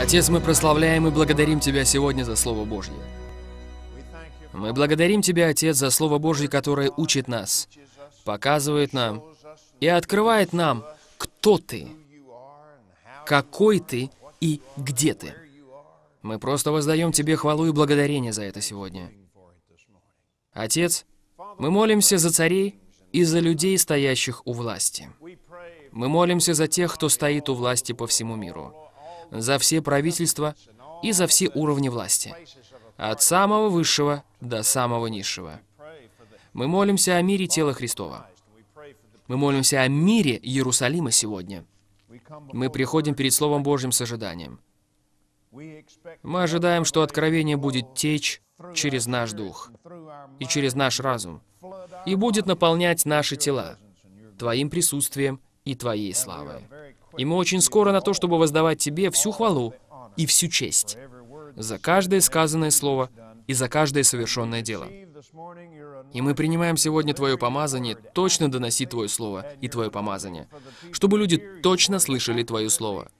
Отец, мы прославляем и благодарим Тебя сегодня за Слово Божье. Мы благодарим Тебя, Отец, за Слово Божье, которое учит нас, показывает нам и открывает нам, кто Ты, какой Ты и где Ты. Мы просто воздаем Тебе хвалу и благодарение за это сегодня. Отец, мы молимся за царей и за людей, стоящих у власти. Мы молимся за тех, кто стоит у власти по всему миру за все правительства и за все уровни власти, от самого высшего до самого низшего. Мы молимся о мире тела Христова. Мы молимся о мире Иерусалима сегодня. Мы приходим перед Словом Божьим с ожиданием. Мы ожидаем, что откровение будет течь через наш дух и через наш разум, и будет наполнять наши тела Твоим присутствием и Твоей славой. И мы очень скоро на то, чтобы воздавать Тебе всю хвалу и всю честь за каждое сказанное слово и за каждое совершенное дело. И мы принимаем сегодня Твое помазание, точно доноси Твое слово и Твое помазание, чтобы люди точно слышали Твое слово.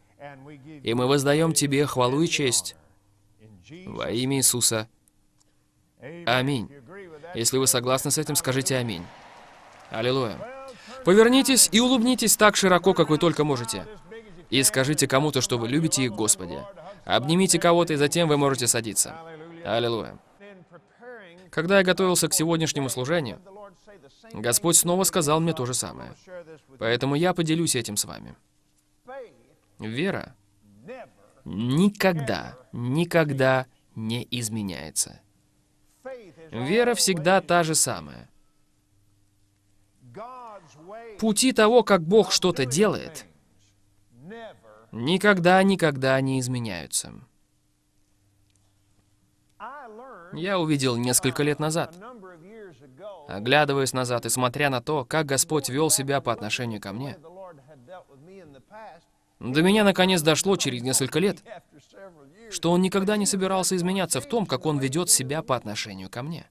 И мы воздаем Тебе хвалу и честь во имя Иисуса. Аминь. Если вы согласны с этим, скажите «Аминь». Аллилуйя. Повернитесь и улыбнитесь так широко, как вы только можете. И скажите кому-то, что вы любите их Господи. Обнимите кого-то, и затем вы можете садиться. Аллилуйя. Когда я готовился к сегодняшнему служению, Господь снова сказал мне то же самое. Поэтому я поделюсь этим с вами. Вера никогда, никогда не изменяется. Вера всегда та же самая. Пути того, как Бог что-то делает, никогда-никогда не изменяются. Я увидел несколько лет назад, оглядываясь назад и смотря на то, как Господь вел себя по отношению ко мне. До меня наконец дошло через несколько лет, что Он никогда не собирался изменяться в том, как Он ведет себя по отношению ко мне.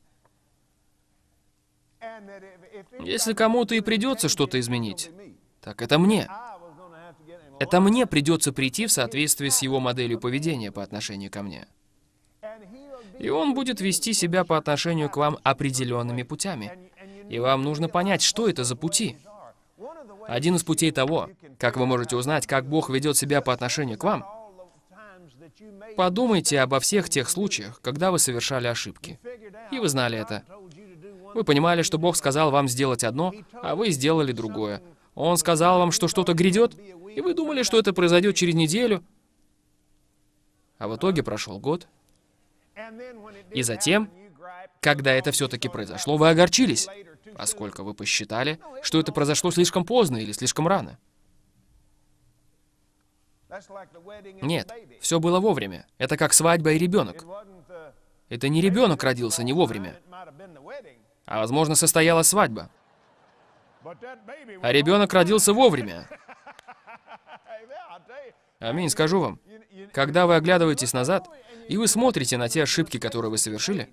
Если кому-то и придется что-то изменить, так это мне. Это мне придется прийти в соответствии с его моделью поведения по отношению ко мне. И он будет вести себя по отношению к вам определенными путями. И вам нужно понять, что это за пути. Один из путей того, как вы можете узнать, как Бог ведет себя по отношению к вам, подумайте обо всех тех случаях, когда вы совершали ошибки. И вы знали это. Вы понимали, что Бог сказал вам сделать одно, а вы сделали другое. Он сказал вам, что что-то грядет, и вы думали, что это произойдет через неделю. А в итоге прошел год. И затем, когда это все-таки произошло, вы огорчились, поскольку вы посчитали, что это произошло слишком поздно или слишком рано. Нет, все было вовремя. Это как свадьба и ребенок. Это не ребенок родился не вовремя. А возможно, состоялась свадьба. А ребенок родился вовремя. Аминь, скажу вам. Когда вы оглядываетесь назад, и вы смотрите на те ошибки, которые вы совершили,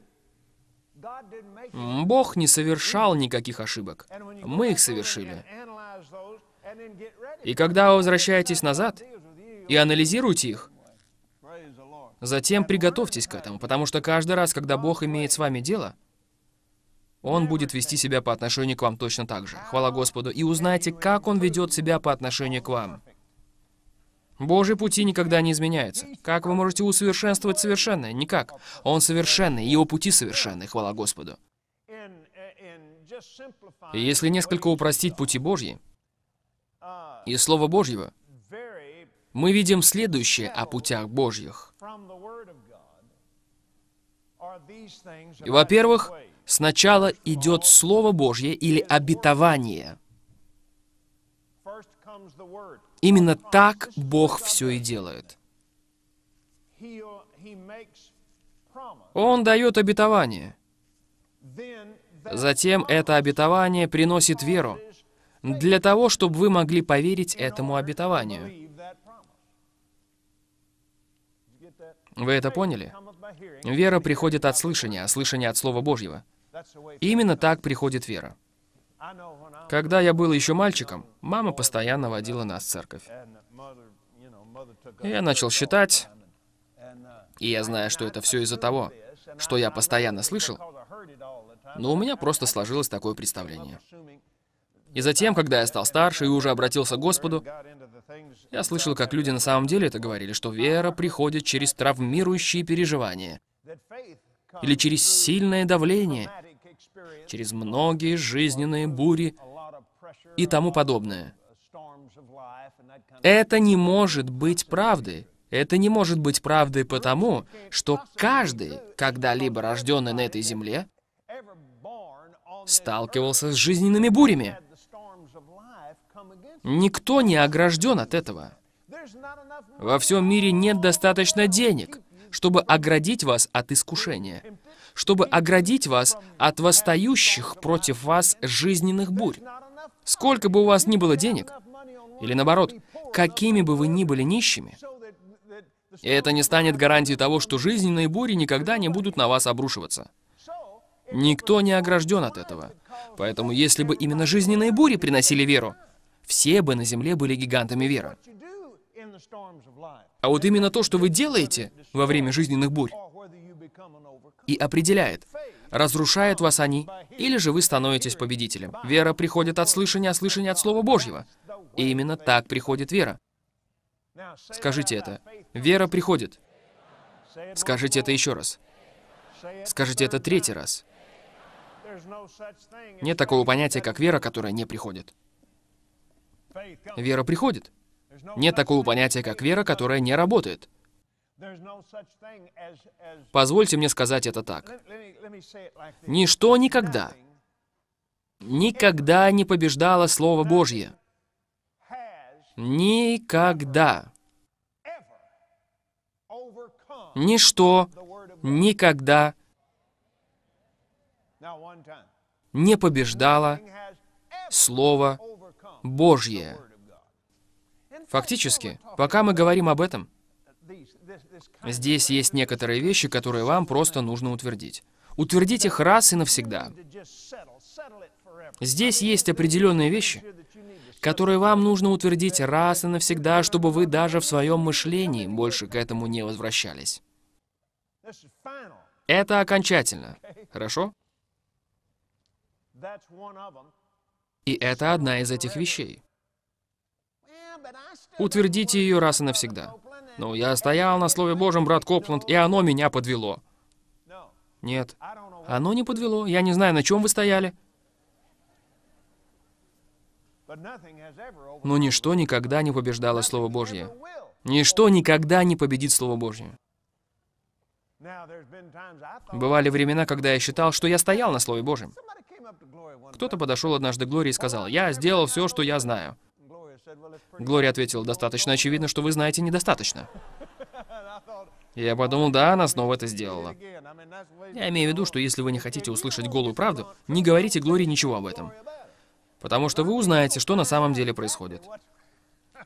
Бог не совершал никаких ошибок. Мы их совершили. И когда вы возвращаетесь назад и анализируете их, затем приготовьтесь к этому, потому что каждый раз, когда Бог имеет с вами дело, он будет вести себя по отношению к вам точно так же. Хвала Господу. И узнайте, как Он ведет себя по отношению к вам. Божьи пути никогда не изменяются. Как вы можете усовершенствовать совершенное? Никак. Он совершенный, его пути совершенны, хвала Господу. И если несколько упростить пути Божьи и Слово Божьего, мы видим следующее о путях Божьих. Во-первых, Сначала идет Слово Божье или обетование. Именно так Бог все и делает. Он дает обетование. Затем это обетование приносит веру для того, чтобы вы могли поверить этому обетованию. Вы это поняли? Вера приходит от слышания, а слышание от Слова Божьего. Именно так приходит вера. Когда я был еще мальчиком, мама постоянно водила нас в церковь. Я начал считать, и я знаю, что это все из-за того, что я постоянно слышал, но у меня просто сложилось такое представление. И затем, когда я стал старше и уже обратился к Господу, я слышал, как люди на самом деле это говорили, что вера приходит через травмирующие переживания или через сильное давление, через многие жизненные бури и тому подобное. Это не может быть правдой. Это не может быть правдой потому, что каждый, когда-либо рожденный на этой земле, сталкивался с жизненными бурями. Никто не огражден от этого. Во всем мире нет достаточно денег, чтобы оградить вас от искушения чтобы оградить вас от восстающих против вас жизненных бурь. Сколько бы у вас ни было денег, или наоборот, какими бы вы ни были нищими, это не станет гарантией того, что жизненные бури никогда не будут на вас обрушиваться. Никто не огражден от этого. Поэтому если бы именно жизненные бури приносили веру, все бы на земле были гигантами веры. А вот именно то, что вы делаете во время жизненных бурь, и определяет, разрушают вас они, или же вы становитесь победителем. Вера приходит от слышания, а слышание от Слова Божьего. И именно так приходит вера. Скажите это. Вера приходит. Скажите это еще раз. Скажите это третий раз. Нет такого понятия, как вера, которая не приходит. Вера приходит. Нет такого понятия, как вера, которая не работает. Позвольте мне сказать это так. Ничто никогда, никогда не побеждало Слово Божье. Никогда. Ничто никогда не побеждало Слово Божье. Фактически, пока мы говорим об этом, Здесь есть некоторые вещи, которые вам просто нужно утвердить. Утвердить их раз и навсегда. Здесь есть определенные вещи, которые вам нужно утвердить раз и навсегда, чтобы вы даже в своем мышлении больше к этому не возвращались. Это окончательно. Хорошо? И это одна из этих вещей. Утвердите ее раз и навсегда. Ну, я стоял на Слове Божьем, брат Копланд, и оно меня подвело. Нет, оно не подвело. Я не знаю, на чем вы стояли. Но ничто никогда не побеждало Слово Божье. Ничто никогда не победит Слово Божье. Бывали времена, когда я считал, что я стоял на Слове Божьем. Кто-то подошел однажды к Глории и сказал, «Я сделал все, что я знаю». Глория ответила, достаточно очевидно, что вы знаете недостаточно. Я подумал, да, она снова это сделала. Я имею в виду, что если вы не хотите услышать голую правду, не говорите Глории ничего об этом. Потому что вы узнаете, что на самом деле происходит.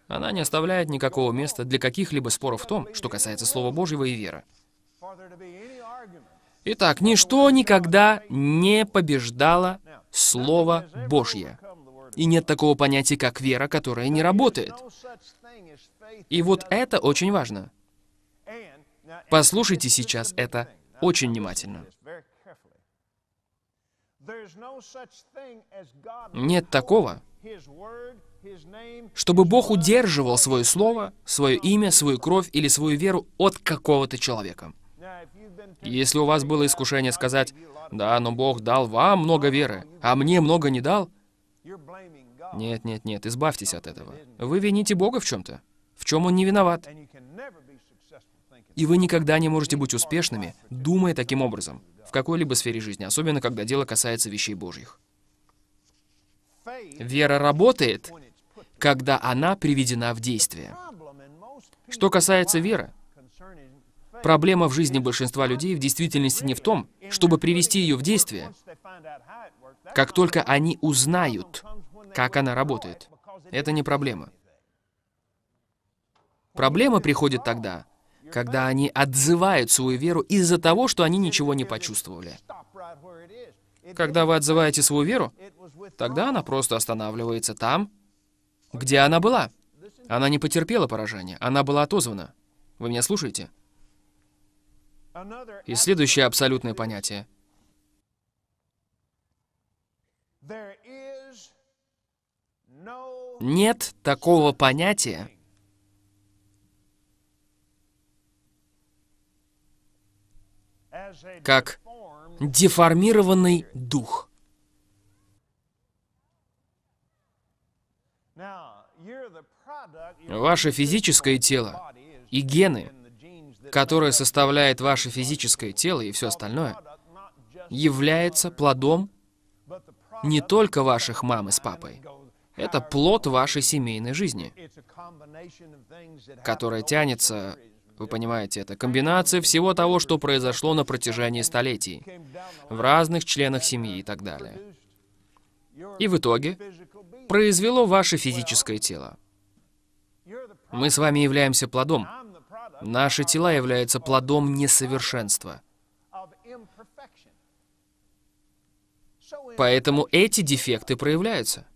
Она не оставляет никакого места для каких-либо споров в том, что касается Слова Божьего и веры. Итак, ничто никогда не побеждало Слово Божье. И нет такого понятия, как вера, которая не работает. И вот это очень важно. Послушайте сейчас это очень внимательно. Нет такого, чтобы Бог удерживал свое слово, свое имя, свою кровь или свою веру от какого-то человека. Если у вас было искушение сказать, «Да, но Бог дал вам много веры, а мне много не дал», нет, нет, нет, избавьтесь от этого. Вы вините Бога в чем-то, в чем Он не виноват. И вы никогда не можете быть успешными, думая таким образом, в какой-либо сфере жизни, особенно когда дело касается вещей Божьих. Вера работает, когда она приведена в действие. Что касается веры, проблема в жизни большинства людей в действительности не в том, чтобы привести ее в действие, как только они узнают, как она работает, это не проблема. Проблема приходит тогда, когда они отзывают свою веру из-за того, что они ничего не почувствовали. Когда вы отзываете свою веру, тогда она просто останавливается там, где она была. Она не потерпела поражения, она была отозвана. Вы меня слушаете? И следующее абсолютное понятие — Нет такого понятия, как деформированный дух. Ваше физическое тело и гены, которые составляют ваше физическое тело и все остальное, является плодом не только ваших мам и с папой, это плод вашей семейной жизни, которая тянется, вы понимаете, это комбинация всего того, что произошло на протяжении столетий, в разных членах семьи и так далее. И в итоге произвело ваше физическое тело. Мы с вами являемся плодом. Наши тела являются плодом несовершенства. Поэтому эти дефекты проявляются.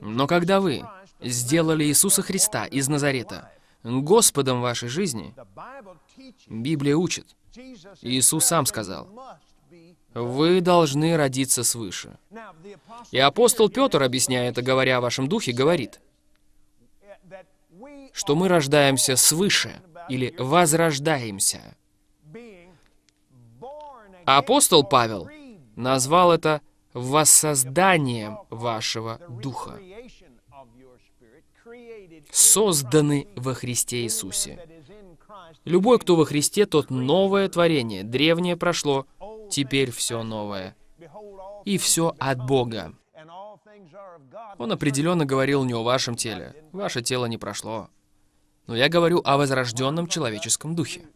Но когда вы сделали Иисуса Христа из Назарета Господом вашей жизни, Библия учит, Иисус сам сказал, вы должны родиться свыше. И апостол Петр, объясняя это, говоря о вашем духе, говорит, что мы рождаемся свыше или возрождаемся. апостол Павел назвал это воссозданием вашего Духа, созданы во Христе Иисусе. Любой, кто во Христе, тот новое творение. Древнее прошло, теперь все новое. И все от Бога. Он определенно говорил не о вашем теле. Ваше тело не прошло. Но я говорю о возрожденном человеческом духе.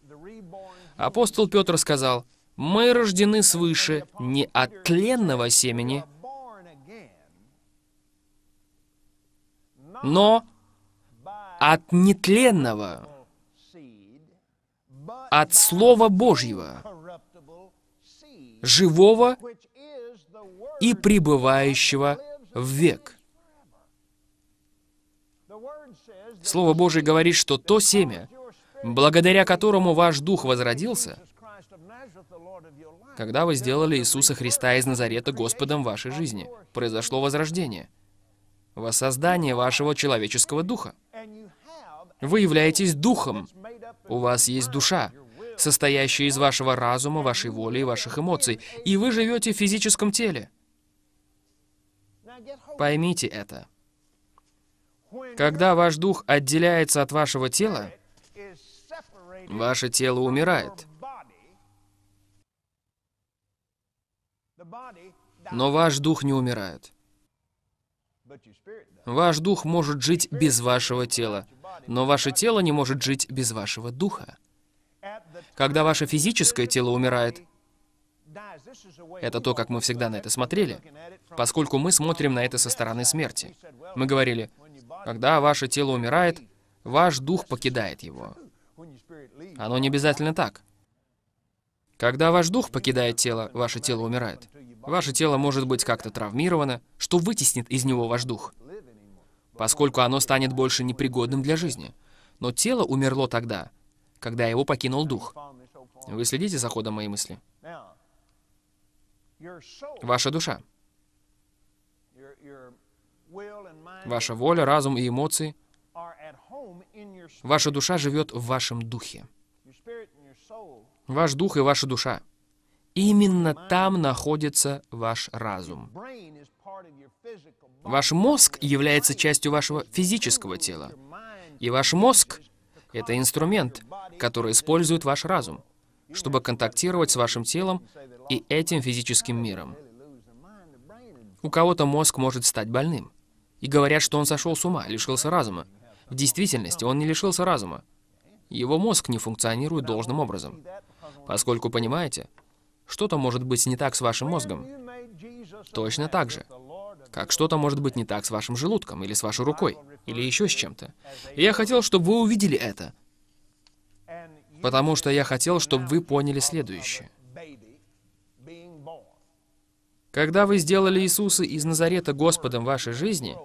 Апостол Петр сказал, мы рождены свыше не от тленного семени, но от нетленного, от Слова Божьего, живого и пребывающего в век. Слово Божье говорит, что то семя, благодаря которому ваш дух возродился, когда вы сделали Иисуса Христа из Назарета Господом вашей жизни, произошло возрождение, воссоздание вашего человеческого духа. Вы являетесь духом. У вас есть душа, состоящая из вашего разума, вашей воли и ваших эмоций, и вы живете в физическом теле. Поймите это. Когда ваш дух отделяется от вашего тела, ваше тело умирает. Но ваш дух не умирает. Ваш дух может жить без вашего тела, но ваше тело не может жить без вашего духа. Когда ваше физическое тело умирает, это то, как мы всегда на это смотрели, поскольку мы смотрим на это со стороны смерти. Мы говорили, когда ваше тело умирает, ваш дух покидает его. Оно не обязательно так. Когда ваш дух покидает тело, ваше тело умирает. Ваше тело может быть как-то травмировано, что вытеснит из него ваш дух, поскольку оно станет больше непригодным для жизни. Но тело умерло тогда, когда его покинул дух. Вы следите за ходом моей мысли? Ваша душа. Ваша воля, разум и эмоции. Ваша душа живет в вашем духе ваш дух и ваша душа. Именно там находится ваш разум. Ваш мозг является частью вашего физического тела. И ваш мозг — это инструмент, который использует ваш разум, чтобы контактировать с вашим телом и этим физическим миром. У кого-то мозг может стать больным. И говорят, что он сошел с ума, лишился разума. В действительности он не лишился разума. Его мозг не функционирует должным образом. Поскольку, понимаете, что-то может быть не так с вашим мозгом. Точно так же, как что-то может быть не так с вашим желудком, или с вашей рукой, или еще с чем-то. я хотел, чтобы вы увидели это, потому что я хотел, чтобы вы поняли следующее. Когда вы сделали Иисуса из Назарета Господом вашей жизни,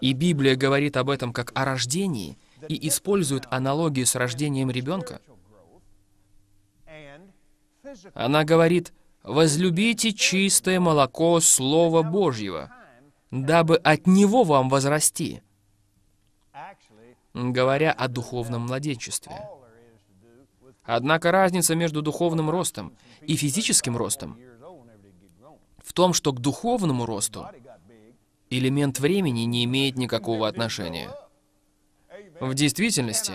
и Библия говорит об этом как о рождении, и использует аналогию с рождением ребенка, она говорит, «Возлюбите чистое молоко Слова Божьего, дабы от него вам возрасти». Говоря о духовном младенчестве. Однако разница между духовным ростом и физическим ростом в том, что к духовному росту элемент времени не имеет никакого отношения. В действительности,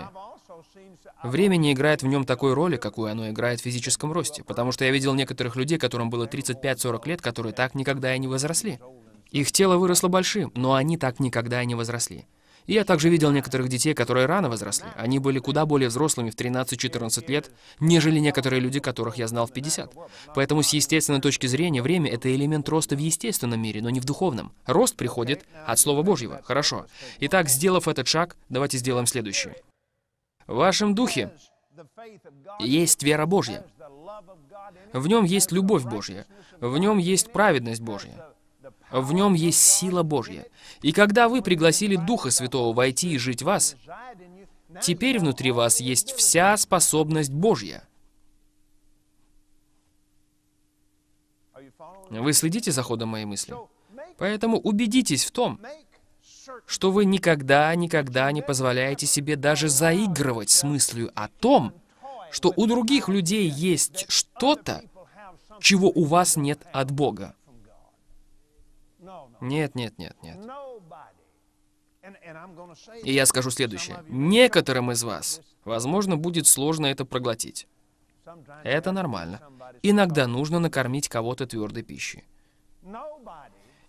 Время не играет в нем такой роли, какую оно играет в физическом росте, потому что я видел некоторых людей, которым было 35-40 лет, которые так никогда и не возросли. Их тело выросло большим, но они так никогда и не возросли. И я также видел некоторых детей, которые рано возросли. Они были куда более взрослыми в 13-14 лет, нежели некоторые люди, которых я знал в 50. Поэтому с естественной точки зрения время — это элемент роста в естественном мире, но не в духовном. Рост приходит от Слова Божьего. Хорошо. Итак, сделав этот шаг, давайте сделаем следующее. В вашем духе есть вера Божья. В нем есть любовь Божья. В нем есть праведность Божья. В нем есть сила Божья. И когда вы пригласили Духа Святого войти и жить в вас, теперь внутри вас есть вся способность Божья. Вы следите за ходом моей мысли? Поэтому убедитесь в том, что вы никогда, никогда не позволяете себе даже заигрывать с мыслью о том, что у других людей есть что-то, чего у вас нет от Бога. Нет, нет, нет, нет. И я скажу следующее. Некоторым из вас, возможно, будет сложно это проглотить. Это нормально. Иногда нужно накормить кого-то твердой пищей.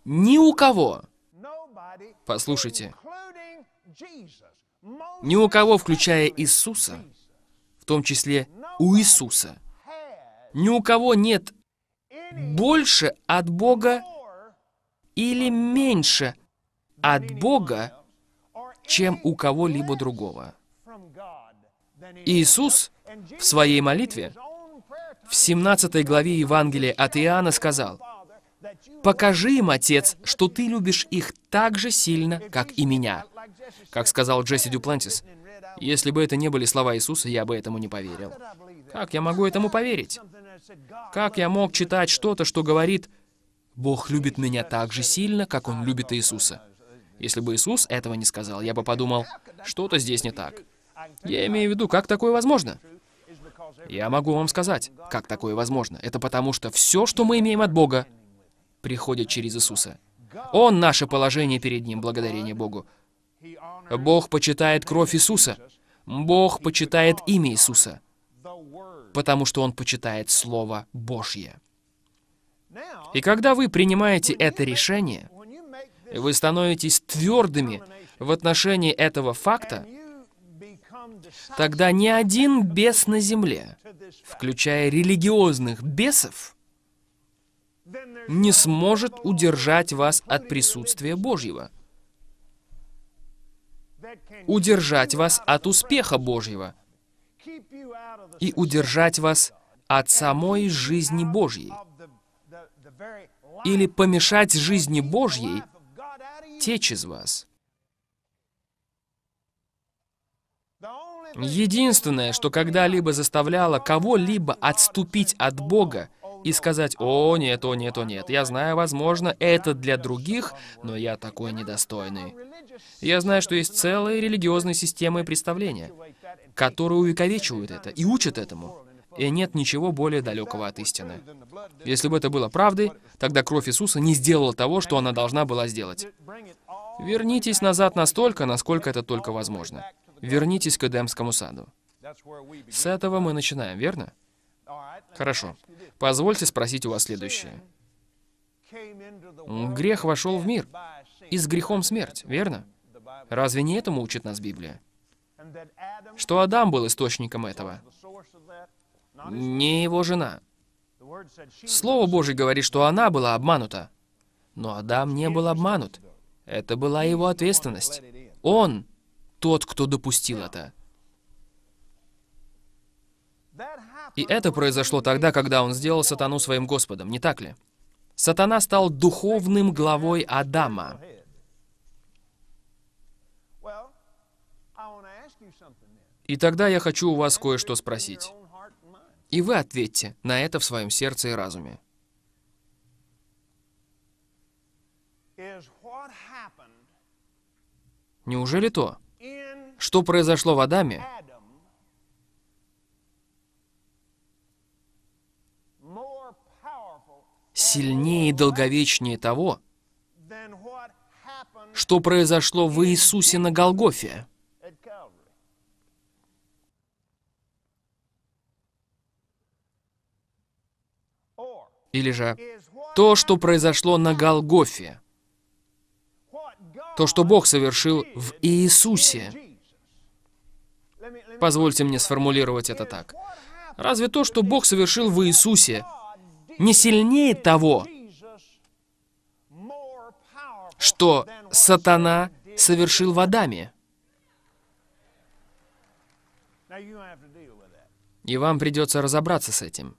Ни у кого Послушайте, ни у кого, включая Иисуса, в том числе у Иисуса, ни у кого нет больше от Бога или меньше от Бога, чем у кого-либо другого. Иисус в своей молитве в 17 главе Евангелия от Иоанна сказал – Покажи им, Отец, что ты любишь их так же сильно, как и меня. Как сказал Джесси Дюплантис, если бы это не были слова Иисуса, я бы этому не поверил. Как я могу этому поверить? Как я мог читать что-то, что говорит, «Бог любит меня так же сильно, как Он любит Иисуса». Если бы Иисус этого не сказал, я бы подумал, что-то здесь не так. Я имею в виду, как такое возможно? Я могу вам сказать, как такое возможно. Это потому, что все, что мы имеем от Бога, приходят через Иисуса. Он наше положение перед Ним, благодарение Богу. Бог почитает кровь Иисуса. Бог почитает имя Иисуса, потому что Он почитает Слово Божье. И когда вы принимаете это решение, вы становитесь твердыми в отношении этого факта, тогда ни один бес на земле, включая религиозных бесов, не сможет удержать вас от присутствия Божьего, удержать вас от успеха Божьего и удержать вас от самой жизни Божьей или помешать жизни Божьей течь из вас. Единственное, что когда-либо заставляло кого-либо отступить от Бога, и сказать, о нет, о нет, о нет, я знаю, возможно, это для других, но я такой недостойный. Я знаю, что есть целые религиозные системы и представления, которые увековечивают это и учат этому. И нет ничего более далекого от истины. Если бы это было правдой, тогда кровь Иисуса не сделала того, что она должна была сделать. Вернитесь назад настолько, насколько это только возможно. Вернитесь к Эдемскому саду. С этого мы начинаем, верно? Хорошо. Позвольте спросить у вас следующее. Грех вошел в мир, и с грехом смерть, верно? Разве не этому учит нас Библия? Что Адам был источником этого? Не его жена. Слово Божье говорит, что она была обманута. Но Адам не был обманут. Это была его ответственность. Он тот, кто допустил это. И это произошло тогда, когда он сделал сатану своим Господом, не так ли? Сатана стал духовным главой Адама. И тогда я хочу у вас кое-что спросить. И вы ответьте на это в своем сердце и разуме. Неужели то, что произошло в Адаме, сильнее и долговечнее того, что произошло в Иисусе на Голгофе. Или же то, что произошло на Голгофе, то, что Бог совершил в Иисусе. Позвольте мне сформулировать это так. Разве то, что Бог совершил в Иисусе, не сильнее того, что сатана совершил в Адаме. И вам придется разобраться с этим.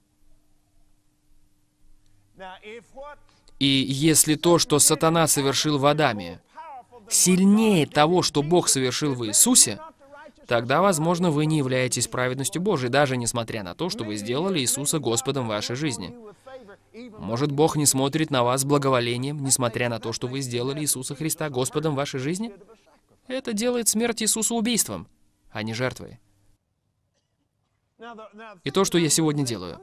И если то, что сатана совершил в Адаме, сильнее того, что Бог совершил в Иисусе, тогда, возможно, вы не являетесь праведностью Божией, даже несмотря на то, что вы сделали Иисуса Господом в вашей жизни. Может, Бог не смотрит на вас благоволением, несмотря на то, что вы сделали Иисуса Христа Господом вашей жизни? Это делает смерть Иисуса убийством, а не жертвой. И то, что я сегодня делаю,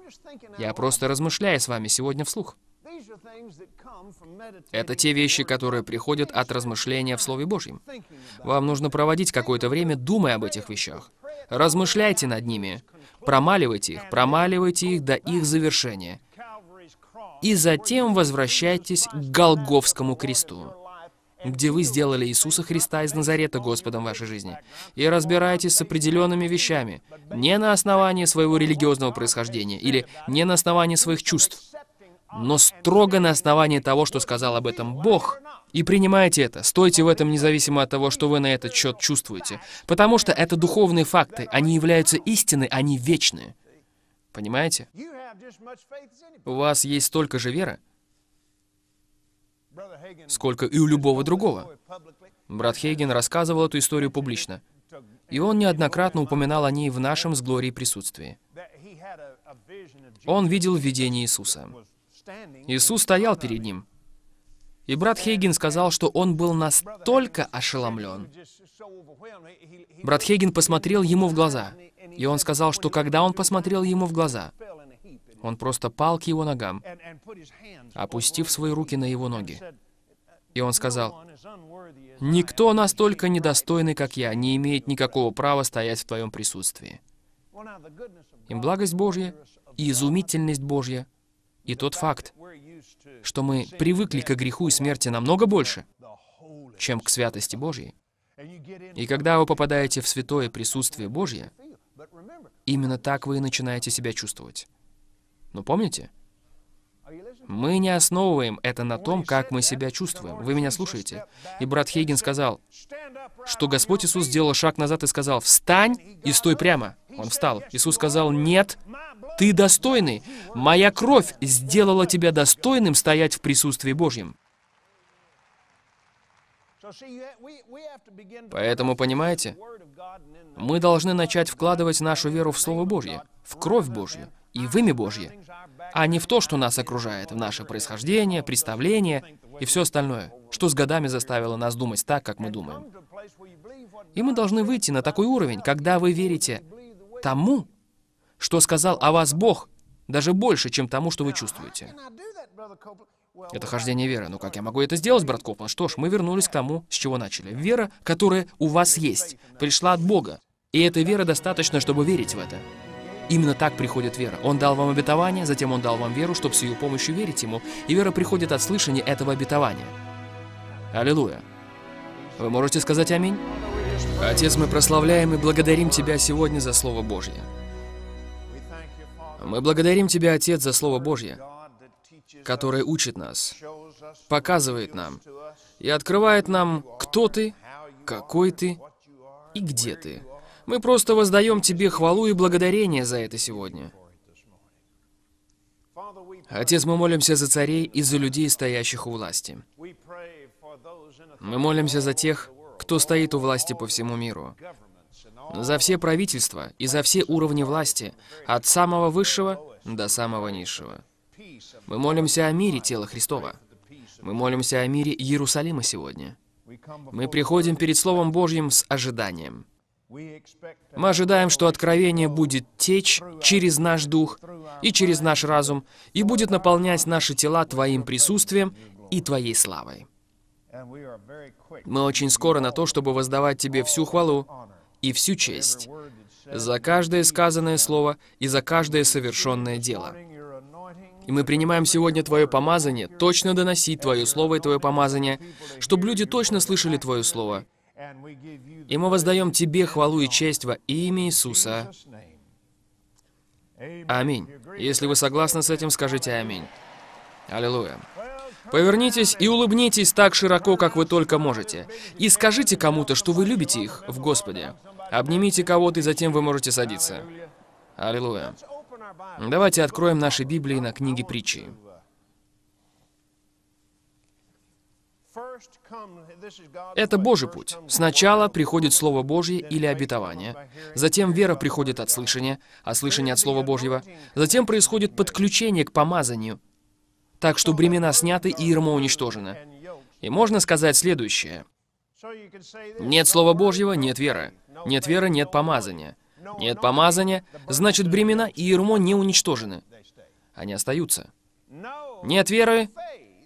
я просто размышляю с вами сегодня вслух. Это те вещи, которые приходят от размышления в Слове Божьем. Вам нужно проводить какое-то время, думая об этих вещах. Размышляйте над ними, промаливайте их, промаливайте их до их завершения – и затем возвращайтесь к Голговскому кресту, где вы сделали Иисуса Христа из Назарета Господом вашей жизни, и разбирайтесь с определенными вещами, не на основании своего религиозного происхождения или не на основании своих чувств, но строго на основании того, что сказал об этом Бог, и принимайте это, стойте в этом независимо от того, что вы на этот счет чувствуете, потому что это духовные факты, они являются истины, они вечны. Понимаете? У вас есть столько же веры, сколько и у любого другого. Брат Хейген рассказывал эту историю публично, и он неоднократно упоминал о ней в нашем с Глорией присутствии. Он видел видение Иисуса. Иисус стоял перед ним. И брат Хейген сказал, что он был настолько ошеломлен. Брат Хейген посмотрел ему в глаза. И он сказал, что когда он посмотрел ему в глаза, он просто пал к его ногам, опустив свои руки на его ноги. И он сказал, «Никто настолько недостойный, как я, не имеет никакого права стоять в твоем присутствии». И благость Божья, и изумительность Божья, и тот факт, что мы привыкли к греху и смерти намного больше, чем к святости Божьей. И когда вы попадаете в святое присутствие Божье, именно так вы и начинаете себя чувствовать. Но ну, помните? Мы не основываем это на том, как мы себя чувствуем. Вы меня слушаете? И брат Хейген сказал, что Господь Иисус сделал шаг назад и сказал, «Встань и стой прямо». Он встал. Иисус сказал, «Нет, ты достойный. Моя кровь сделала тебя достойным стоять в присутствии Божьем». Поэтому, понимаете, мы должны начать вкладывать нашу веру в Слово Божье, в кровь Божью и в имя Божье, а не в то, что нас окружает, в наше происхождение, представление и все остальное, что с годами заставило нас думать так, как мы думаем. И мы должны выйти на такой уровень, когда вы верите тому, что сказал о вас Бог, даже больше, чем тому, что вы чувствуете. Это хождение веры. Ну как я могу это сделать, брат Коплан? Что ж, мы вернулись к тому, с чего начали. Вера, которая у вас есть, пришла от Бога. И эта вера достаточно, чтобы верить в это. Именно так приходит вера. Он дал вам обетование, затем Он дал вам веру, чтобы с ее помощью верить Ему, и вера приходит от слышания этого обетования. Аллилуйя! Вы можете сказать «Аминь»? Отец, мы прославляем и благодарим Тебя сегодня за Слово Божье. Мы благодарим Тебя, Отец, за Слово Божье, которое учит нас, показывает нам и открывает нам, кто Ты, какой Ты и где Ты. Мы просто воздаем Тебе хвалу и благодарение за это сегодня. Отец, мы молимся за царей и за людей, стоящих у власти. Мы молимся за тех, кто стоит у власти по всему миру. За все правительства и за все уровни власти, от самого высшего до самого низшего. Мы молимся о мире тела Христова. Мы молимся о мире Иерусалима сегодня. Мы приходим перед Словом Божьим с ожиданием. Мы ожидаем, что откровение будет течь через наш дух и через наш разум и будет наполнять наши тела Твоим присутствием и Твоей славой. Мы очень скоро на то, чтобы воздавать Тебе всю хвалу и всю честь за каждое сказанное слово и за каждое совершенное дело. И мы принимаем сегодня Твое помазание, точно доносить Твое Слово и Твое помазание, чтобы люди точно слышали Твое Слово, и мы воздаем Тебе хвалу и честь во имя Иисуса. Аминь. Если вы согласны с этим, скажите аминь. Аллилуйя. Повернитесь и улыбнитесь так широко, как вы только можете. И скажите кому-то, что вы любите их в Господе. Обнимите кого-то, и затем вы можете садиться. Аллилуйя. Давайте откроем наши Библии на книге притчи. Это Божий путь. Сначала приходит Слово Божье или обетование, затем вера приходит от слышания, а слышание от Слова Божьего, затем происходит подключение к помазанию, так что бремена сняты и ермо уничтожено. И можно сказать следующее. Нет Слова Божьего — нет веры. Нет веры — нет помазания. Нет помазания — значит, бремена и ермо не уничтожены. Они остаются. Нет веры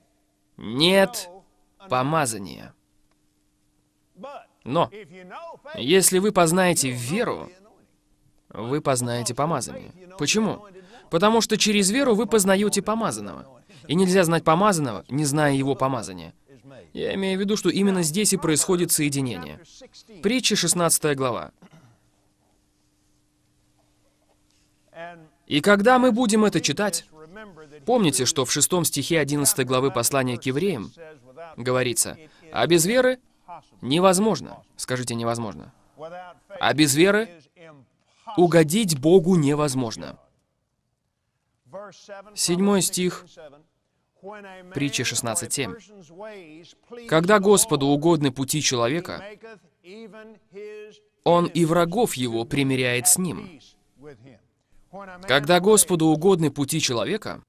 — нет помазания. Но, если вы познаете веру, вы познаете помазание. Почему? Потому что через веру вы познаете помазанного. И нельзя знать помазанного, не зная его помазания. Я имею в виду, что именно здесь и происходит соединение. Притча 16 глава. И когда мы будем это читать, помните, что в шестом стихе 11 главы послания к евреям говорится, «А без веры Невозможно. Скажите, невозможно. А без веры угодить Богу невозможно. Седьмой стих, притчи 16.7. «Когда Господу угодны пути человека, Он и врагов его примиряет с ним». Когда Господу угодны пути человека,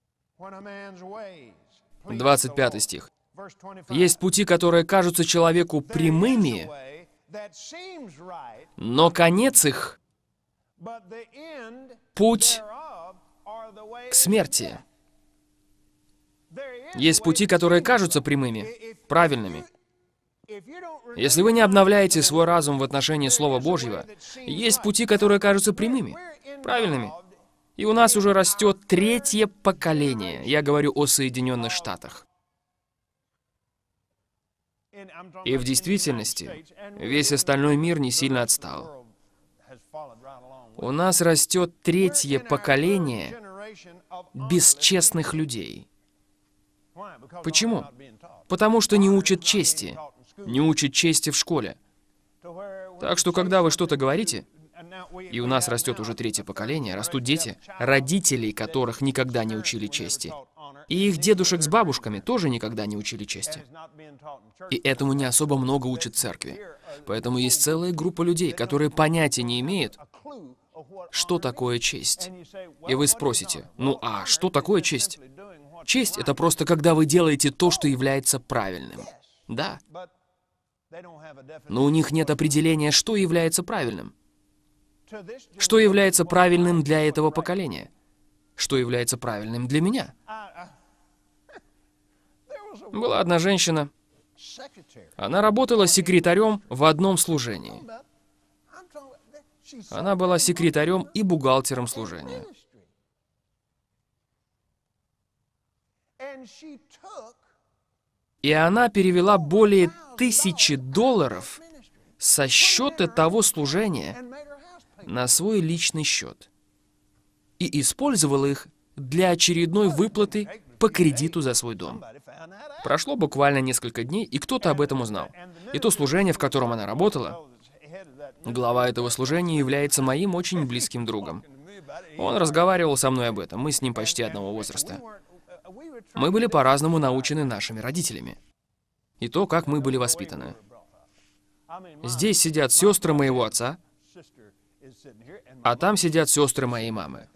25 стих, есть пути, которые кажутся человеку прямыми, но конец их — путь к смерти. Есть пути, которые кажутся прямыми, правильными. Если вы не обновляете свой разум в отношении Слова Божьего, есть пути, которые кажутся прямыми, правильными. И у нас уже растет третье поколение. Я говорю о Соединенных Штатах. И в действительности весь остальной мир не сильно отстал. У нас растет третье поколение бесчестных людей. Почему? Потому что не учат чести. Не учат чести в школе. Так что, когда вы что-то говорите, и у нас растет уже третье поколение, растут дети, родителей которых никогда не учили чести. И их дедушек с бабушками тоже никогда не учили чести. И этому не особо много учат церкви. Поэтому есть целая группа людей, которые понятия не имеют, что такое честь. И вы спросите, ну а что такое честь? Честь — это просто когда вы делаете то, что является правильным. Да. Но у них нет определения, что является правильным. Что является правильным для этого поколения? что является правильным для меня. А, а. Была одна женщина, она работала секретарем в одном служении. Она была секретарем и бухгалтером служения. И она перевела более тысячи долларов со счета того служения на свой личный счет и использовал их для очередной выплаты по кредиту за свой дом. Прошло буквально несколько дней, и кто-то об этом узнал. И то служение, в котором она работала, глава этого служения является моим очень близким другом. Он разговаривал со мной об этом, мы с ним почти одного возраста. Мы были по-разному научены нашими родителями. И то, как мы были воспитаны. Здесь сидят сестры моего отца, а там сидят сестры моей мамы.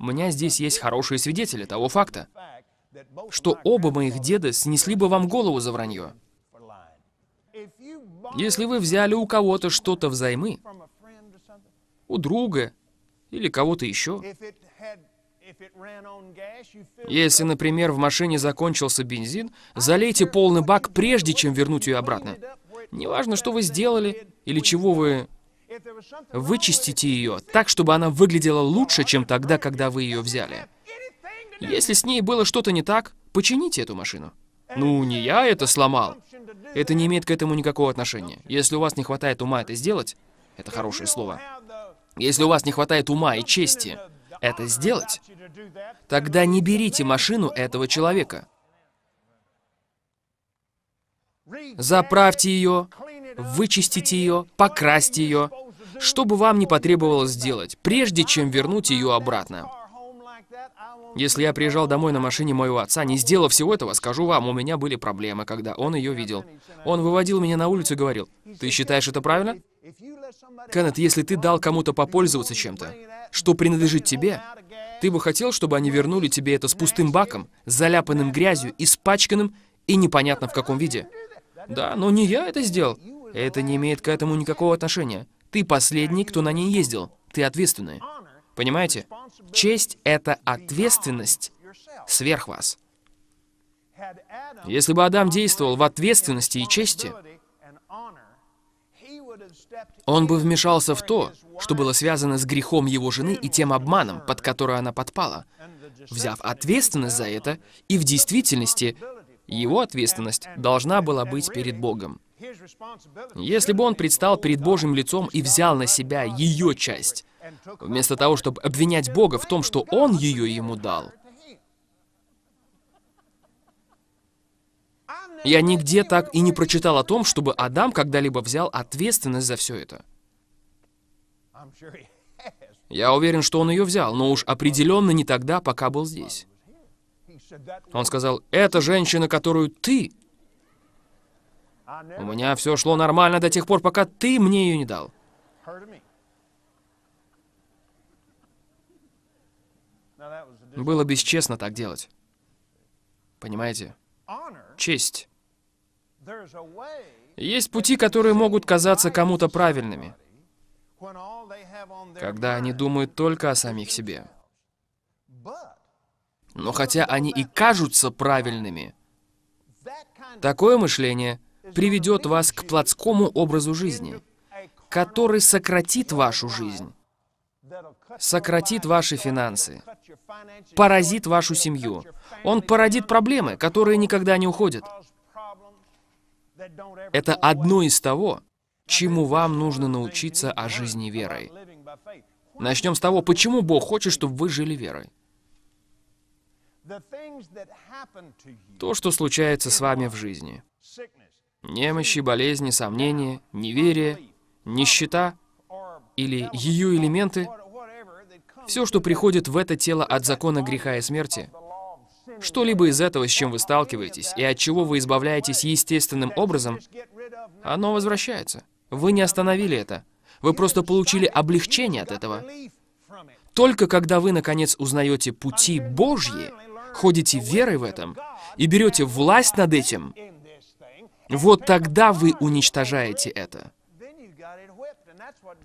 У меня здесь есть хорошие свидетели того факта, что оба моих деда снесли бы вам голову за вранье. Если вы взяли у кого-то что-то взаймы, у друга или кого-то еще, если, например, в машине закончился бензин, залейте полный бак, прежде чем вернуть ее обратно. Неважно, что вы сделали или чего вы Вычистите ее так, чтобы она выглядела лучше, чем тогда, когда вы ее взяли. Если с ней было что-то не так, почините эту машину. Ну, не я это сломал. Это не имеет к этому никакого отношения. Если у вас не хватает ума это сделать, это хорошее слово. Если у вас не хватает ума и чести это сделать, тогда не берите машину этого человека. Заправьте ее, вычистите ее, покрасьте ее, что бы вам не потребовалось сделать, прежде чем вернуть ее обратно. Если я приезжал домой на машине моего отца, не сделав всего этого, скажу вам, у меня были проблемы, когда он ее видел. Он выводил меня на улицу и говорил, «Ты считаешь это правильно?» Кеннет, если ты дал кому-то попользоваться чем-то, что принадлежит тебе, ты бы хотел, чтобы они вернули тебе это с пустым баком, заляпанным грязью, испачканным и непонятно в каком виде? Да, но не я это сделал. Это не имеет к этому никакого отношения. Ты последний, кто на ней ездил. Ты ответственный. Понимаете? Честь — это ответственность сверх вас. Если бы Адам действовал в ответственности и чести, он бы вмешался в то, что было связано с грехом его жены и тем обманом, под который она подпала, взяв ответственность за это, и в действительности его ответственность должна была быть перед Богом. Если бы он предстал перед Божьим лицом и взял на себя ее часть, вместо того, чтобы обвинять Бога в том, что он ее ему дал, Я нигде так и не прочитал о том, чтобы Адам когда-либо взял ответственность за все это. Я уверен, что он ее взял, но уж определенно не тогда, пока был здесь. Он сказал, «Это женщина, которую ты у меня все шло нормально до тех пор, пока ты мне ее не дал. Было бесчестно так делать. Понимаете? Честь. Есть пути, которые могут казаться кому-то правильными, когда они думают только о самих себе. Но хотя они и кажутся правильными, такое мышление — приведет вас к плотскому образу жизни, который сократит вашу жизнь, сократит ваши финансы, поразит вашу семью. Он породит проблемы, которые никогда не уходят. Это одно из того, чему вам нужно научиться о жизни верой. Начнем с того, почему Бог хочет, чтобы вы жили верой. То, что случается с вами в жизни – Немощи, болезни, сомнения, неверие, нищета или ее элементы, все, что приходит в это тело от закона греха и смерти, что-либо из этого, с чем вы сталкиваетесь и от чего вы избавляетесь естественным образом, оно возвращается. Вы не остановили это. Вы просто получили облегчение от этого. Только когда вы, наконец, узнаете пути Божьи, ходите верой в этом и берете власть над этим, вот тогда вы уничтожаете это.